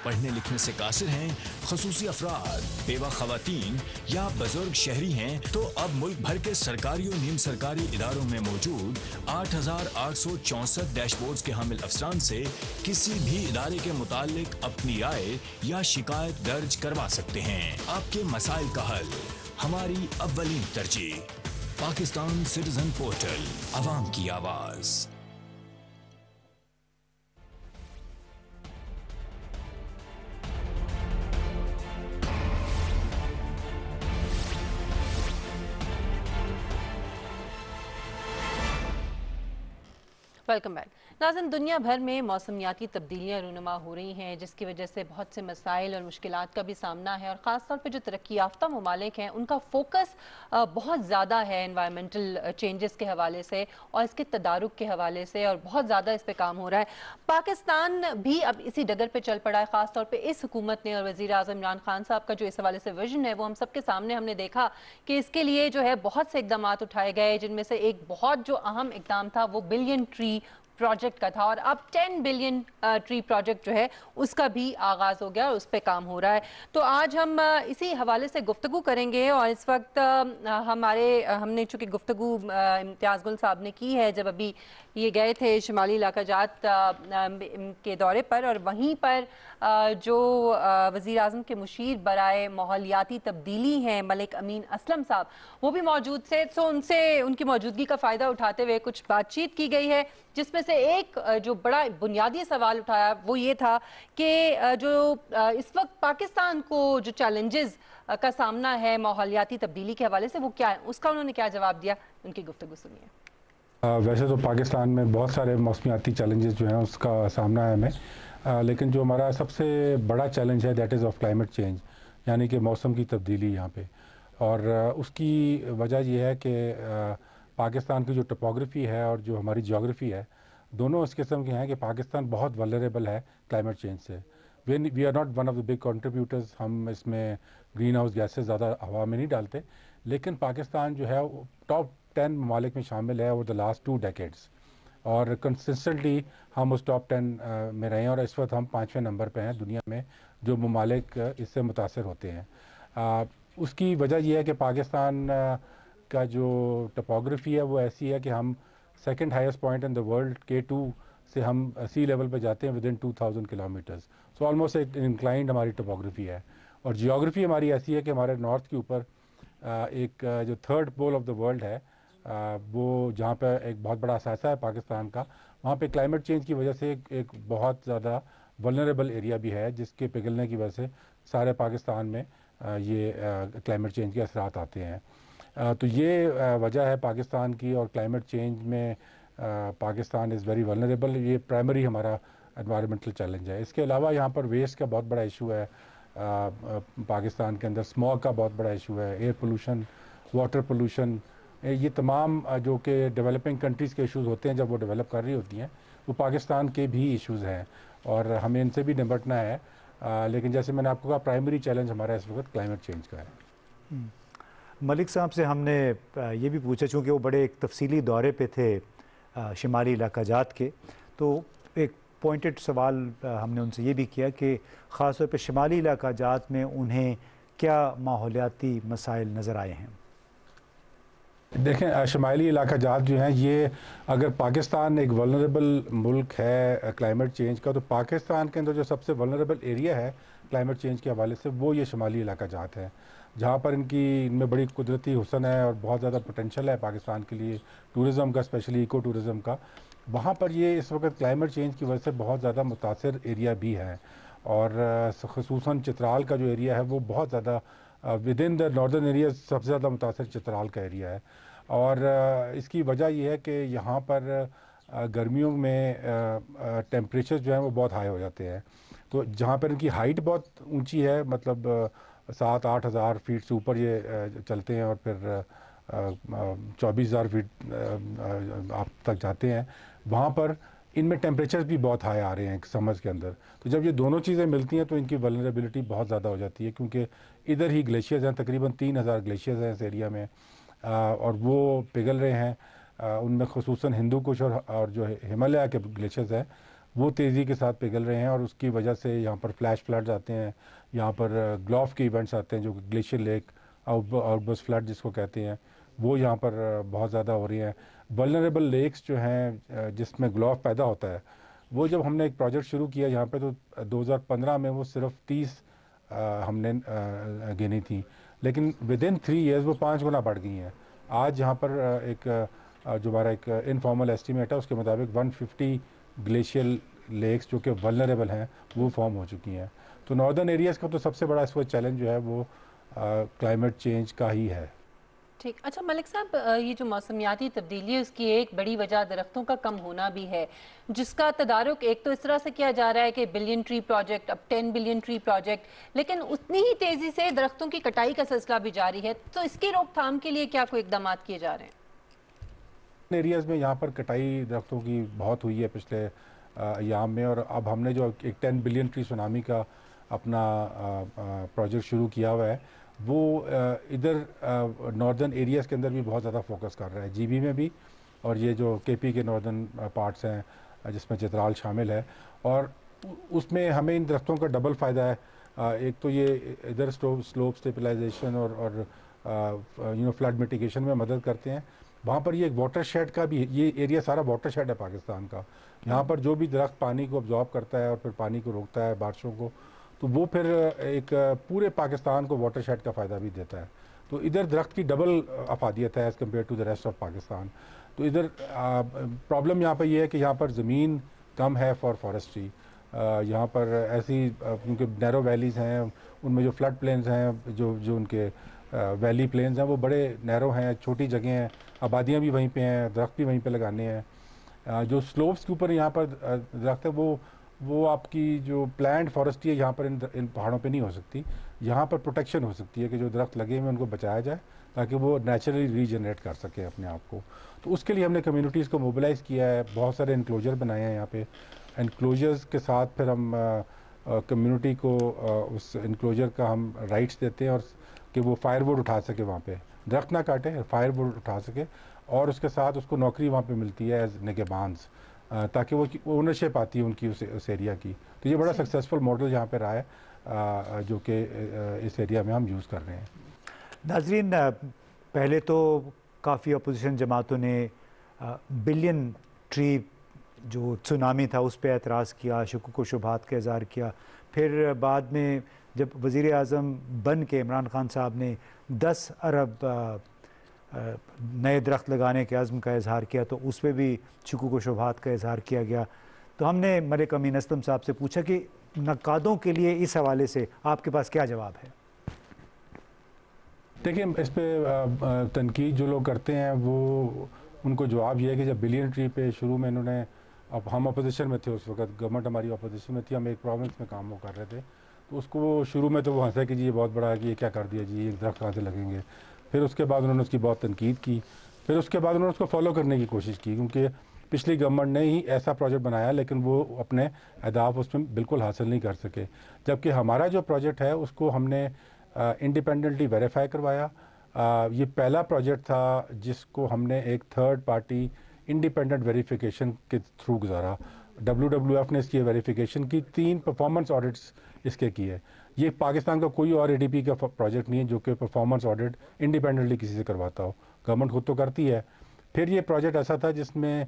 पढ़ने लिखने से कासिर हैं खसूसी अफराद बेवा खातन या बुजुर्ग शहरी हैं तो अब मुल्क भर के सरकारी और नीम सरकारी इदारों में मौजूद आठ हजार आठ सौ चौंसठ डैशबोर्ड के हामिल अफसरान से किसी भी इदारे के मुताल अपनी राय या शिकायत दर्ज करवा सकते हैं आपके मसाइल का हल हमारी अव्वलीन तरजीह पाकिस्तान सिटीजन पोर्टल अवाम की आवाज़ वेलकम बैक नाजन दुनिया भर में मौसमियाती तब्दीलियाँ रूनमा हो रही हैं जिसकी वजह से बहुत से मसाइल और मुश्किल का भी सामना है और ख़ास तौर पर जो तरक्की याफ्ता ममालिक हैं उनका फोकस बहुत ज़्यादा है इन्वायरमेंटल चेंजेस के हवाले से और इसके तदारक के हवाले से और बहुत ज़्यादा इस पर काम हो रहा है पाकिस्तान भी अब इसी डगर पर चल पड़ा है ख़ासतौर पर इस हुकूमत ने और वज़ी अजम इमरान खान साहब का जो इस हवाले से विजन है वो हम सबके सामने हमने देखा कि इसके लिए जो है बहुत से इकदाम उठाए गए जिनमें से एक बहुत जो अहम इकदाम था वो बिलियन ट्री प्रोजेक्ट का था और अब 10 बिलियन ट्री प्रोजेक्ट जो है उसका भी आगाज़ हो गया और उस पर काम हो रहा है तो आज हम इसी हवाले से गुफ्तु करेंगे और इस वक्त हमारे हमने चूंकि गुफ्तु इम्तियाज़ गुल साहब ने की है जब अभी ये गए थे शुमाली इलाका जात के दौरे पर और वहीं पर जो वज़ी अजम के मुशीर बरए माहौलियाती तब्दीली हैं मलिक अमीन असलम साहब वो भी मौजूद थे सो तो उनसे उनकी मौजूदगी का फ़ायदा उठाते हुए कुछ बातचीत की गई है जिसमें से एक जो बड़ा बुनियादी सवाल उठाया वो ये था कि जो इस वक्त पाकिस्तान को जो चैलेंजेस का सामना है माहौलियाती तब्दीली के हवाले से वो क्या है उसका उन्होंने क्या जवाब दिया उनकी गुफ्तु सुनिए वैसे तो पाकिस्तान में बहुत सारे मौसमियाती चैलेंजेस जो हैं उसका सामना है हमें लेकिन जो हमारा सबसे बड़ा चैलेंज है that is of climate change यानी कि मौसम की तब्दीली यहाँ पे और उसकी वजह यह है कि पाकिस्तान की जो टपोग्राफी है और जो हमारी जोग्राफ़ी है दोनों इस किस्म के हैं कि पाकिस्तान बहुत वलरेबल है क्लाइमेट चेंज से वे we are not one of the big contributors हम इसमें ग्रीन हाउस गैसेज ज़्यादा हवा में नहीं डालते लेकिन पाकिस्तान जो है टॉप टेन ममालिक में शामिल है over the last two decades और कंसिस्टेंटली हम उस टॉप टेन में रहे हैं और इस वक्त हम पाँचवें नंबर पर हैं दुनिया में जो ममालिक इससे मुतासर होते हैं उसकी वजह यह है कि पाकिस्तान का जो टपोग्राफी है वो ऐसी है कि हम second highest point in the world K two से हम सी लेवल पर जाते हैं within two thousand kilometres so almost एक इंक्लाइंड हमारी टपोग्राफी है और जियोग्राफी हमारी ऐसी है कि हमारे नॉर्थ के ऊपर एक जो third pole of the world है वो जहाँ पर एक बहुत बड़ा असासा है पाकिस्तान का वहाँ पे क्लाइमेट चेंज की वजह से एक, एक बहुत ज़्यादा वलनरेबल एरिया भी है जिसके पिघलने की वजह से सारे पाकिस्तान में ये क्लाइमेट चेंज के असरात आते हैं तो ये वजह है पाकिस्तान की और क्लाइमेट चेंज में पाकिस्तान इज़ वेरी वलनरेबल ये प्राइमरी हमारा इन्वायरमेंटल चैलेंज है इसके अलावा यहाँ पर वेस्ट का बहुत बड़ा इशू है पाकिस्तान के अंदर स्मॉग का बहुत बड़ा इशू है एयर पोलूशन वाटर पोलूशन ये तमाम जो कि डेवलपिंग कंट्रीज़ के इश्यूज़ होते हैं जब वो डेवलप कर रही होती हैं वो पाकिस्तान के भी इश्यूज़ हैं और हमें इनसे भी निपटना है आ, लेकिन जैसे मैंने आपको कहा प्राइमरी चैलेंज हमारा इस वक्त क्लाइमेट चेंज का है हम्म। मलिक साहब से हमने ये भी पूछा चूँकि वो बड़े एक तफसीली दौरे पर थे शुमाली इलाका जात के तो एक पॉइंटेड सवाल हमने उनसे ये भी किया कि ख़ासतौर पर शुमाली इलाका जात में उन्हें क्या माहौलियाती मसाइल नज़र आए हैं देखें शमाली इलाका जात जो हैं ये अगर पाकिस्तान एक वनरेबल मुल्क है क्लाइमेट चेंज का तो पाकिस्तान के अंदर जो सबसे वनरेबल एरिया है क्लाइमेट चेंज के हवाले से वो ये शुमाली इलाका जात है जहाँ पर इनकी इनमें बड़ी कुदरती हुसन है और बहुत ज़्यादा पोटेंशल है पाकिस्तान के लिए टूरिज़म का स्पेशली इको टूरिज़म का वहाँ पर ये इस वक्त क्लाइमेट चेंज की वजह से बहुत ज़्यादा मुतासर एरिया भी है और खसूस चित्राल का जो एरिया है वो बहुत ज़्यादा within the northern area सबसे ज़्यादा मुतासर चित्राल का एरिया है और uh, इसकी वजह यह है कि यहाँ पर uh, गर्मियों में टेम्परेचर uh, जो है वो बहुत हाई हो जाते हैं तो जहाँ पर इनकी हाइट बहुत ऊंची है मतलब सात आठ हज़ार फीट से ऊपर ये चलते हैं और फिर चौबीस हज़ार फीट आप तक जाते हैं वहाँ पर इनमें टेम्परेचर भी बहुत हाई आ रहे हैं समर्स के अंदर तो जब ये दोनों चीज़ें मिलती हैं तो इनकी वलनरेबिलिटी बहुत ज़्यादा हो जाती है क्योंकि इधर ही ग्लेशियर्स हैं तकरीबन तीन हज़ार ग्लेशियर्स हैं इस एरिया में आ, और वो पिघल रहे हैं उनमें खसूस हिंदू कुश और, और जो हिमालय के ग्लेशियर्स हैं वो तेज़ी के साथ पिघल रहे हैं और उसकी वजह से यहाँ पर फ्लैश फ्लड्स आते हैं यहाँ पर ग्लॉफ के इवेंट्स आते हैं जो ग्लेशियर लेक आउटबस फ्लड जिसको कहते हैं वो यहाँ पर बहुत ज़्यादा हो रही हैं वलनरेबल लेक्स जो हैं जिसमें ग्लोव पैदा होता है वो जब हमने एक प्रोजेक्ट शुरू किया यहाँ पे तो 2015 में वो सिर्फ 30 हमने गिनी थी लेकिन विद इन थ्री ईयर्स वो पाँच गुना बढ़ गई हैं आज यहाँ पर एक जो हमारा एक इनफॉर्मल एस्टिमेट है उसके मुताबिक 150 ग्लेशियल लेक्स जो कि वलनरेबल हैं वो फॉर्म हो चुकी हैं तो नॉर्दर्न एरियाज़ का तो सबसे बड़ा इस चैलेंज जो है वो क्लाइमेट चेंज का ही है ठीक अच्छा मलिक साहब ये जो मौसमियाती तब्दीली है उसकी एक बड़ी वजह दरख्तों का कम होना भी है जिसका तदारक एक तो इस तरह से किया जा रहा है कि बिलियन ट्री प्रोजेक्ट अब टेन बिलियन ट्री प्रोजेक्ट लेकिन उतनी ही तेज़ी से दरख्तों की कटाई का सिलसिला भी जारी है तो इसकी रोकथाम के लिए क्या कोई इकदाम किए जा रहे हैं एरियाज़ में यहाँ पर कटाई दरख्तों की बहुत हुई है पिछले याम में और अब हमने जो एक टेन बिलियन ट्री सुनामी का अपना प्रोजेक्ट शुरू किया हुआ है वो इधर नॉर्दर्न एरियाज़ के अंदर भी बहुत ज़्यादा फोकस कर रहा है जीबी में भी और ये जो केपी के नॉर्दर्न पार्ट्स हैं जिसमें चित्राल शामिल है और उसमें हमें इन दरख्तों का डबल फ़ायदा है एक तो ये इधर स्टोव स्लोप स्टेपलाइजेशन और और यू नो फ्लड मिटिगेशन में मदद करते हैं वहाँ पर ये एक वाटर शेड का भी ये एरिया सारा वाटर शेड है पाकिस्तान का यहाँ पर जो भी दरख्त पानी को ऑब्जॉर्ब करता है और फिर पानी को रोकता है बारिशों को तो वो फिर एक पूरे पाकिस्तान को वाटर शेड का फ़ायदा भी देता है तो इधर दरख्त की डबल अफादियत है as compared to the rest of Pakistan तो इधर प्रॉब्लम यहाँ पर यह है कि यहाँ पर ज़मीन कम है फॉर फॉरेस्ट्री यहाँ पर ऐसी क्योंकि नैरो वैलीज़ हैं उनमें जो फ्लड प्लेन्स हैं जो जो उनके वैली प्लेन्स हैं वो बड़े नैरो हैं छोटी जगह हैं आबादियाँ भी वहीं पे हैं दरख्त भी वहीं पे लगाने हैं जो स्लोप्स के ऊपर यहाँ पर दरख्त है वो वो आपकी जो प्लान फॉरेस्टी है यहाँ पर इन इन पहाड़ों पे नहीं हो सकती यहाँ पर प्रोटेक्शन हो सकती है कि जो दरख्त लगे हुए उनको बचाया जाए ताकि वो नेचुरली रीजनरेट कर सके अपने आप को तो उसके लिए हमने कम्युनिटीज़ को मोबिलाइज़ किया है बहुत सारे इनक्लोजर बनाए हैं यहाँ पे इनक्लोजर्स के साथ फिर हम कम्युनिटी को आ, उस इनक्लोजर का हम राइट्स देते हैं और कि वो फायरवुड उठा सके वहाँ पे दरख्त ना काटे फायरवुड उठा सके और उसके साथ उसको नौकरी वहाँ पे मिलती है एज निगेबान्स ताकि वो ओनरशिप आती है उनकी उस, उस एरिया की तो ये बड़ा सक्सेसफुल मॉडल यहाँ पर रहा है जो कि इस एरिया में हम यूज़ कर रहे हैं नाजरीन पहले तो काफ़ी अपोजिशन जमातों ने बिलियन ट्री जो सुनामी था उस पर एतराज़ किया शक व शुभात का इजहार किया फिर बाद में जब वज़ी अजम बन के इमरान खान साहब ने दस अरब नए दरख्त लगाने के आज़म का इजहार किया तो उस पर भी शिकू को शुभात का इजहार किया गया तो हमने मलिक अमीन असलम साहब से पूछा कि नक़ादों के लिए इस हवाले से आपके पास क्या जवाब है देखिए इस पर तनकीद जो लोग करते हैं वो उनको जवाब यह है कि जब बिलियन ट्री पे शुरू में इन्होंने अब हम अपोजिशन में थे उस वक्त गवर्नमेंट हमारी अपोजिशन में थी हम एक प्रोविंस में काम वो कर रहे थे तो उसको शुरू में तो वो हंसा कि जी ये बहुत बड़ा कि ये क्या कर दिया जी एक दरख्त कहाँ से लगेंगे फिर उसके बाद उन्होंने उसकी बहुत तनकीद की फिर उसके बाद उन्होंने उसको फॉलो करने की कोशिश की क्योंकि पिछली गवर्नमेंट ने ही ऐसा प्रोजेक्ट बनाया लेकिन वो अपने अहदाफ उसमें बिल्कुल हासिल नहीं कर सके जबकि हमारा जो प्रोजेक्ट है उसको हमने इंडिपेंडेंटली वेरीफाई करवाया ये पहला प्रोजेक्ट था जिसको हमने एक थर्ड पार्टी इंडिपेंडेंट वेरीफिकेशन के थ्रू गुजारा डब्ल्यू ने इसकी वेरीफिकेशन की तीन परफॉर्मेंस ऑडिट्स इसके किए ये पाकिस्तान का कोई और ए का प्रोजेक्ट नहीं है जो कि परफॉर्मेंस ऑडिट इंडिपेंडेंटली किसी से करवाता हो गवर्नमेंट खुद तो करती है फिर ये प्रोजेक्ट ऐसा था जिसमें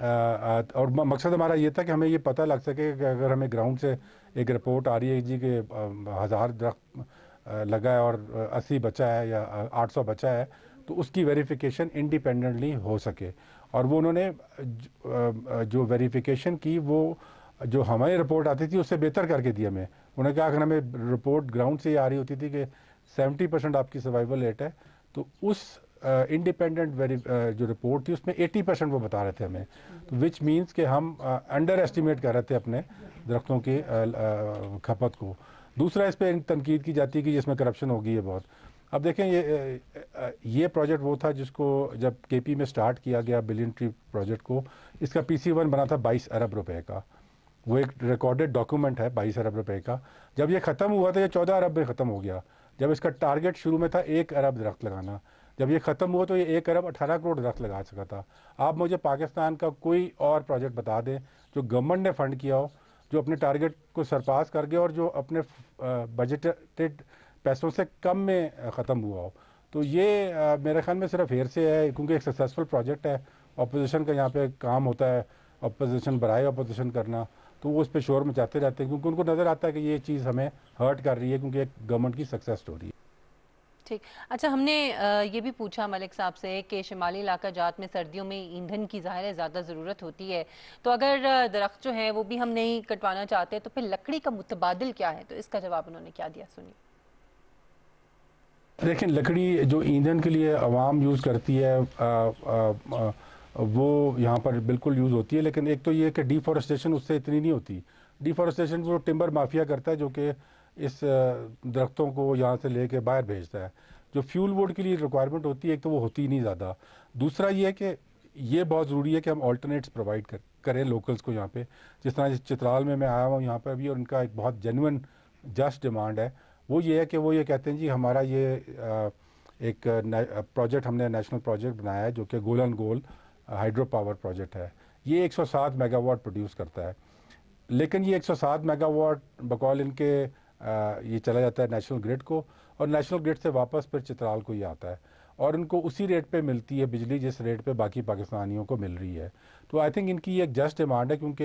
और मकसद हमारा ये था कि हमें ये पता लग सके कि अगर हमें ग्राउंड से एक रिपोर्ट आ रही है जी कि हज़ार दरख्त लगा है और अस्सी बचा है या आठ सौ बचा है तो उसकी वेरिफिकेशन इंडिपेंडेंटली हो सके और वो उन्होंने जो वेरिफिकेशन की वो जो हमारी रिपोर्ट आती थी उससे बेहतर करके दिया मैं उन्हें कहा अगर हमें रिपोर्ट ग्राउंड से ही आ रही होती थी कि 70 परसेंट आपकी सर्वाइवल रेट है तो उस इंडिपेंडेंट वेरी जो रिपोर्ट थी उसमें 80 परसेंट वो बता रहे थे हमें तो विच मीन्स कि हम अंडर एस्टिमेट कर रहे थे अपने दरख्तों की खपत को दूसरा इस पर तनकीद की जाती है कि जिसमें करप्शन हो गई है बहुत अब देखें ये ये प्रोजेक्ट वो था जिसको जब केपी में स्टार्ट किया गया बिलियन ट्री प्रोजेक्ट को इसका पीसी वन बना था 22 अरब रुपए का वो एक रिकॉर्डेड डॉक्यूमेंट है बाईस अरब रुपए का जब ये ख़त्म हुआ तो ये चौदह अरब में ख़त्म हो गया जब इसका टारगेट शुरू में था एक अरब दरख्त लगाना जब ये ख़त्म हुआ तो ये एक अरब अठारह करोड़ दरख्त लगा सका था आप मुझे पाकिस्तान का कोई और प्रोजेक्ट बता दें जो गवर्नमेंट ने फ़ंड किया हो जो अपने टारगेट को सरपास कर गया और जो अपने बजटेड पैसों से कम में ख़त्म हुआ हो तो ये मेरे ख्याल में सिर्फ हेर से है क्योंकि एक सक्सेसफुल प्रोजेक्ट है अपोजिशन का यहाँ पे काम होता है अपोजिशन बरए अपोजिशन करना तो वो उस पर शोर मचाते रहते हैं क्योंकि उनको नज़र आता है कि ये चीज़ हमें हर्ट कर रही है क्योंकि एक गवर्नमेंट की सक्सेस स्टोरी है ठीक अच्छा हमने ये भी पूछा मलिक साहब से कि शिमाली इलाका जात में सर्दियों में ईंधन की ज़ाहिर ज़्यादा ज़रूरत होती है तो अगर दरख्त जो हैं वो भी हम नहीं कटवाना चाहते तो फिर लकड़ी का मुतबादल क्या है तो इसका जवाब उन्होंने क्या दिया सुनिए देखें लकड़ी जो ईंधन के लिए आवाम यूज़ करती है आ, आ, आ, वो यहाँ पर बिल्कुल यूज़ होती है लेकिन एक तो ये कि डिफॉरेस्टेशन उससे इतनी नहीं होती डिफॉरेस्टेशन वो टिम्बर माफिया करता है जो कि इस दरख्तों को यहाँ से ले कर बाहर भेजता है जो फ्यूल वोड के लिए रिक्वायरमेंट होती है एक तो वो होती ही नहीं ज़्यादा दूसरा ये है कि ये बहुत ज़रूरी है कि हम ऑल्टरनेट्स प्रोवाइड कर करें लोकल्स को यहाँ पे जिस तरह चित्राल में मैं आया हूँ यहाँ पर अभी और इनका एक बहुत जेनवन जस्ट डिमांड है वो ये है कि वो ये कहते हैं जी हमारा ये एक प्रोजेक्ट हमने नेशनल प्रोजेक्ट बनाया है जो कि Gol and Gol hydropower project है ये 107 मेगावाट प्रोड्यूस करता है लेकिन ये 107 मेगावाट बकौल इनके आ, ये चला जाता है नेशनल ग्रिड को और नेशनल ग्रिड से वापस फिर चित्राल को ही आता है और इनको उसी रेट पे मिलती है बिजली जिस रेट पे बाकी पाकिस्तानियों को मिल रही है तो आई थिंक इनकी ये एक जस्ट डिमांड है क्योंकि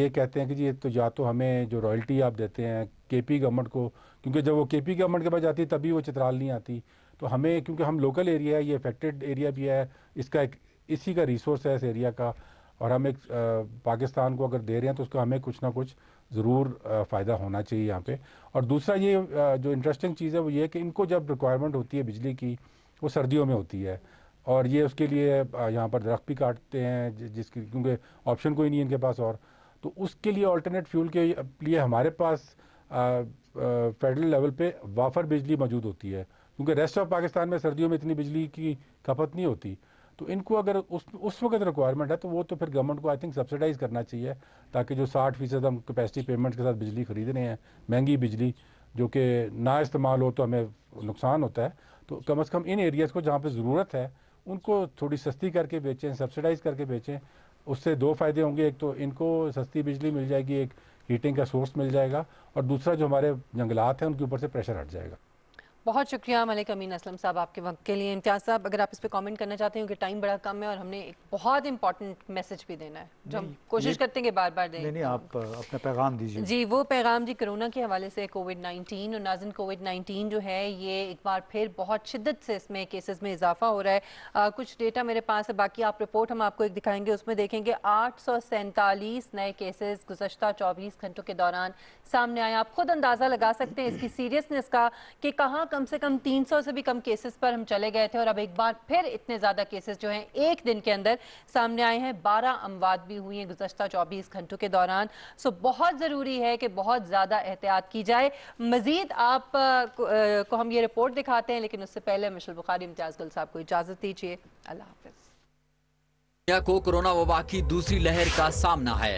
ये कहते हैं कि जी तो या तो हमें जो रॉयल्टी आप देते हैं केपी गवर्नमेंट को क्योंकि जब वो केपी गवर्नमेंट के पास जाती है तभी वो चित्राल नहीं आती तो हमें क्योंकि हम लोकल एरिया है ये अफेक्टेड एरिया भी है इसका एक इसी का रिसोर्स है इस एरिया का और हम एक पाकिस्तान को अगर दे रहे हैं तो उसका हमें कुछ ना कुछ ज़रूर फ़ायदा होना चाहिए यहाँ पे और दूसरा ये जो इंटरेस्टिंग चीज़ है वो ये है कि इनको जब रिक्वायरमेंट होती है बिजली की वो सर्दियों में होती है और ये उसके लिए यहाँ पर दरख्त भी काटते हैं जिसकी क्योंकि ऑप्शन कोई नहीं है इनके पास और तो उसके लिए ऑल्टरनेट फ्यूल के लिए हमारे पास फेडरल लेवल पे वाफर बिजली मौजूद होती है क्योंकि रेस्ट ऑफ पाकिस्तान में सर्दियों में इतनी बिजली की खपत नहीं होती तो इनको अगर उस उस वक्त रिक्वायरमेंट है तो वो तो फिर गवर्नमेंट को आई थिंक सब्सिडाइज करना चाहिए ताकि जो साठ फीसद हम कैपेसिटी पेमेंट के साथ बिजली खरीद रहे हैं महंगी बिजली जो कि ना इस्तेमाल हो तो हमें नुकसान होता है तो कम अज़ कम इन एरियाज़ को जहाँ पर ज़रूरत है उनको थोड़ी सस्ती करके बेचें सब्सिडाइज करके बेचें उससे दो फ़ायदे होंगे एक तो इनको सस्ती बिजली मिल जाएगी एक हीटिंग का सोर्स मिल जाएगा और दूसरा जो हमारे जंगलात हैं उनके ऊपर से प्रेशर हट जाएगा बहुत शुक्रिया मलिक अमीन असलम साहब आपके वक्त के लिए इम्तियाज साहब अगर आप इस पर कमेंट करना चाहते हो कि टाइम बड़ा कम है और हमने एक बहुत इंपॉर्टेंट मैसेज भी देना है जो हम कोशिश करते हैं कि बार बार दें नहीं, नहीं आप अपना पैगाम दीजिए जी वो पैगाम जी कोरोना के हवाले से कोविड नाइन्टीन और नाजन कोविड नाइन्टीन जो है ये एक बार फिर बहुत शिद्दत से इसमें केसेज में इजाफा हो रहा है आ, कुछ डेटा मेरे पास है बाकी आप रिपोर्ट हम आपको एक दिखाएंगे उसमें देखेंगे आठ सौ सैंतालीस नए केसेज गुजशत चौबीस घंटों के दौरान सामने आए आप खुद अंदाज़ा लगा सकते हैं इसकी सीरियसनेस का कि कहाँ कम से कम 300 से भी कम केसेस पर हम चले गए थे और अब एक बार फिर इतने ज़्यादा केसेस जो हैं एक दिन के अंदर सामने आए हैं 12 अमवाद भी हुई हैं गुजशत 24 घंटों के दौरान सो बहुत ज़रूरी है कि बहुत ज़्यादा एहतियात की जाए मज़ीद आप को हम ये रिपोर्ट दिखाते हैं लेकिन उससे पहले मिशल बुखारी इम्तियाज़ गुल साहब को इजाज़त दीजिए अल्लाह हाफ दुनिया को कोरोना वबा की दूसरी लहर का सामना है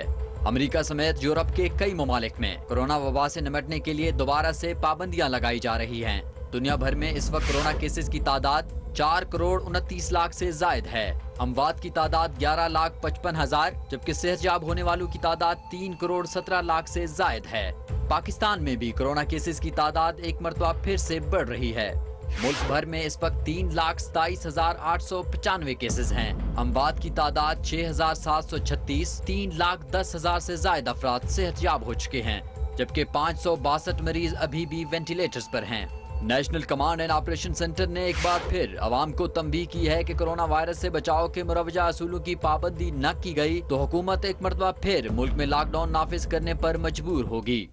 अमेरिका समेत यूरोप के कई ममालिक में कोरोना वबा से निपटने के लिए दोबारा से पाबंदियां लगाई जा रही हैं। दुनिया भर में इस वक्त कोरोना केसेस की तादाद चार करोड़ उनतीस लाख से जायद है अमवात की तादाद ग्यारह लाख पचपन हजार जबकि सेहजाब होने वालों की तादाद तीन करोड़ सत्रह लाख से जायद है पाकिस्तान में भी कोरोना केसेस की तादाद एक मरतबा फिर से बढ़ रही है मुल्क भर में इस वक्त तीन लाख सताईस हजार आठ सौ पचानवे केसेज है अमवात की तादाद छह हजार सात सौ छत्तीस तीन लाख दस हजार ऐसी जायद अफराद सेहतयाब हो चुके हैं जबकि पाँच सौ बासठ मरीज अभी भी वेंटिलेटर्स पर हैं national command and operation centre ने एक बार फिर आवाम को तंबी की है कि कोरोना वायरस से बचाव के मुरवजा असूलों की पाबंदी न की गई तो हुकूमत एक मरतबा फिर मुल्क में लॉकडाउन नाफिज करने पर मजबूर होगी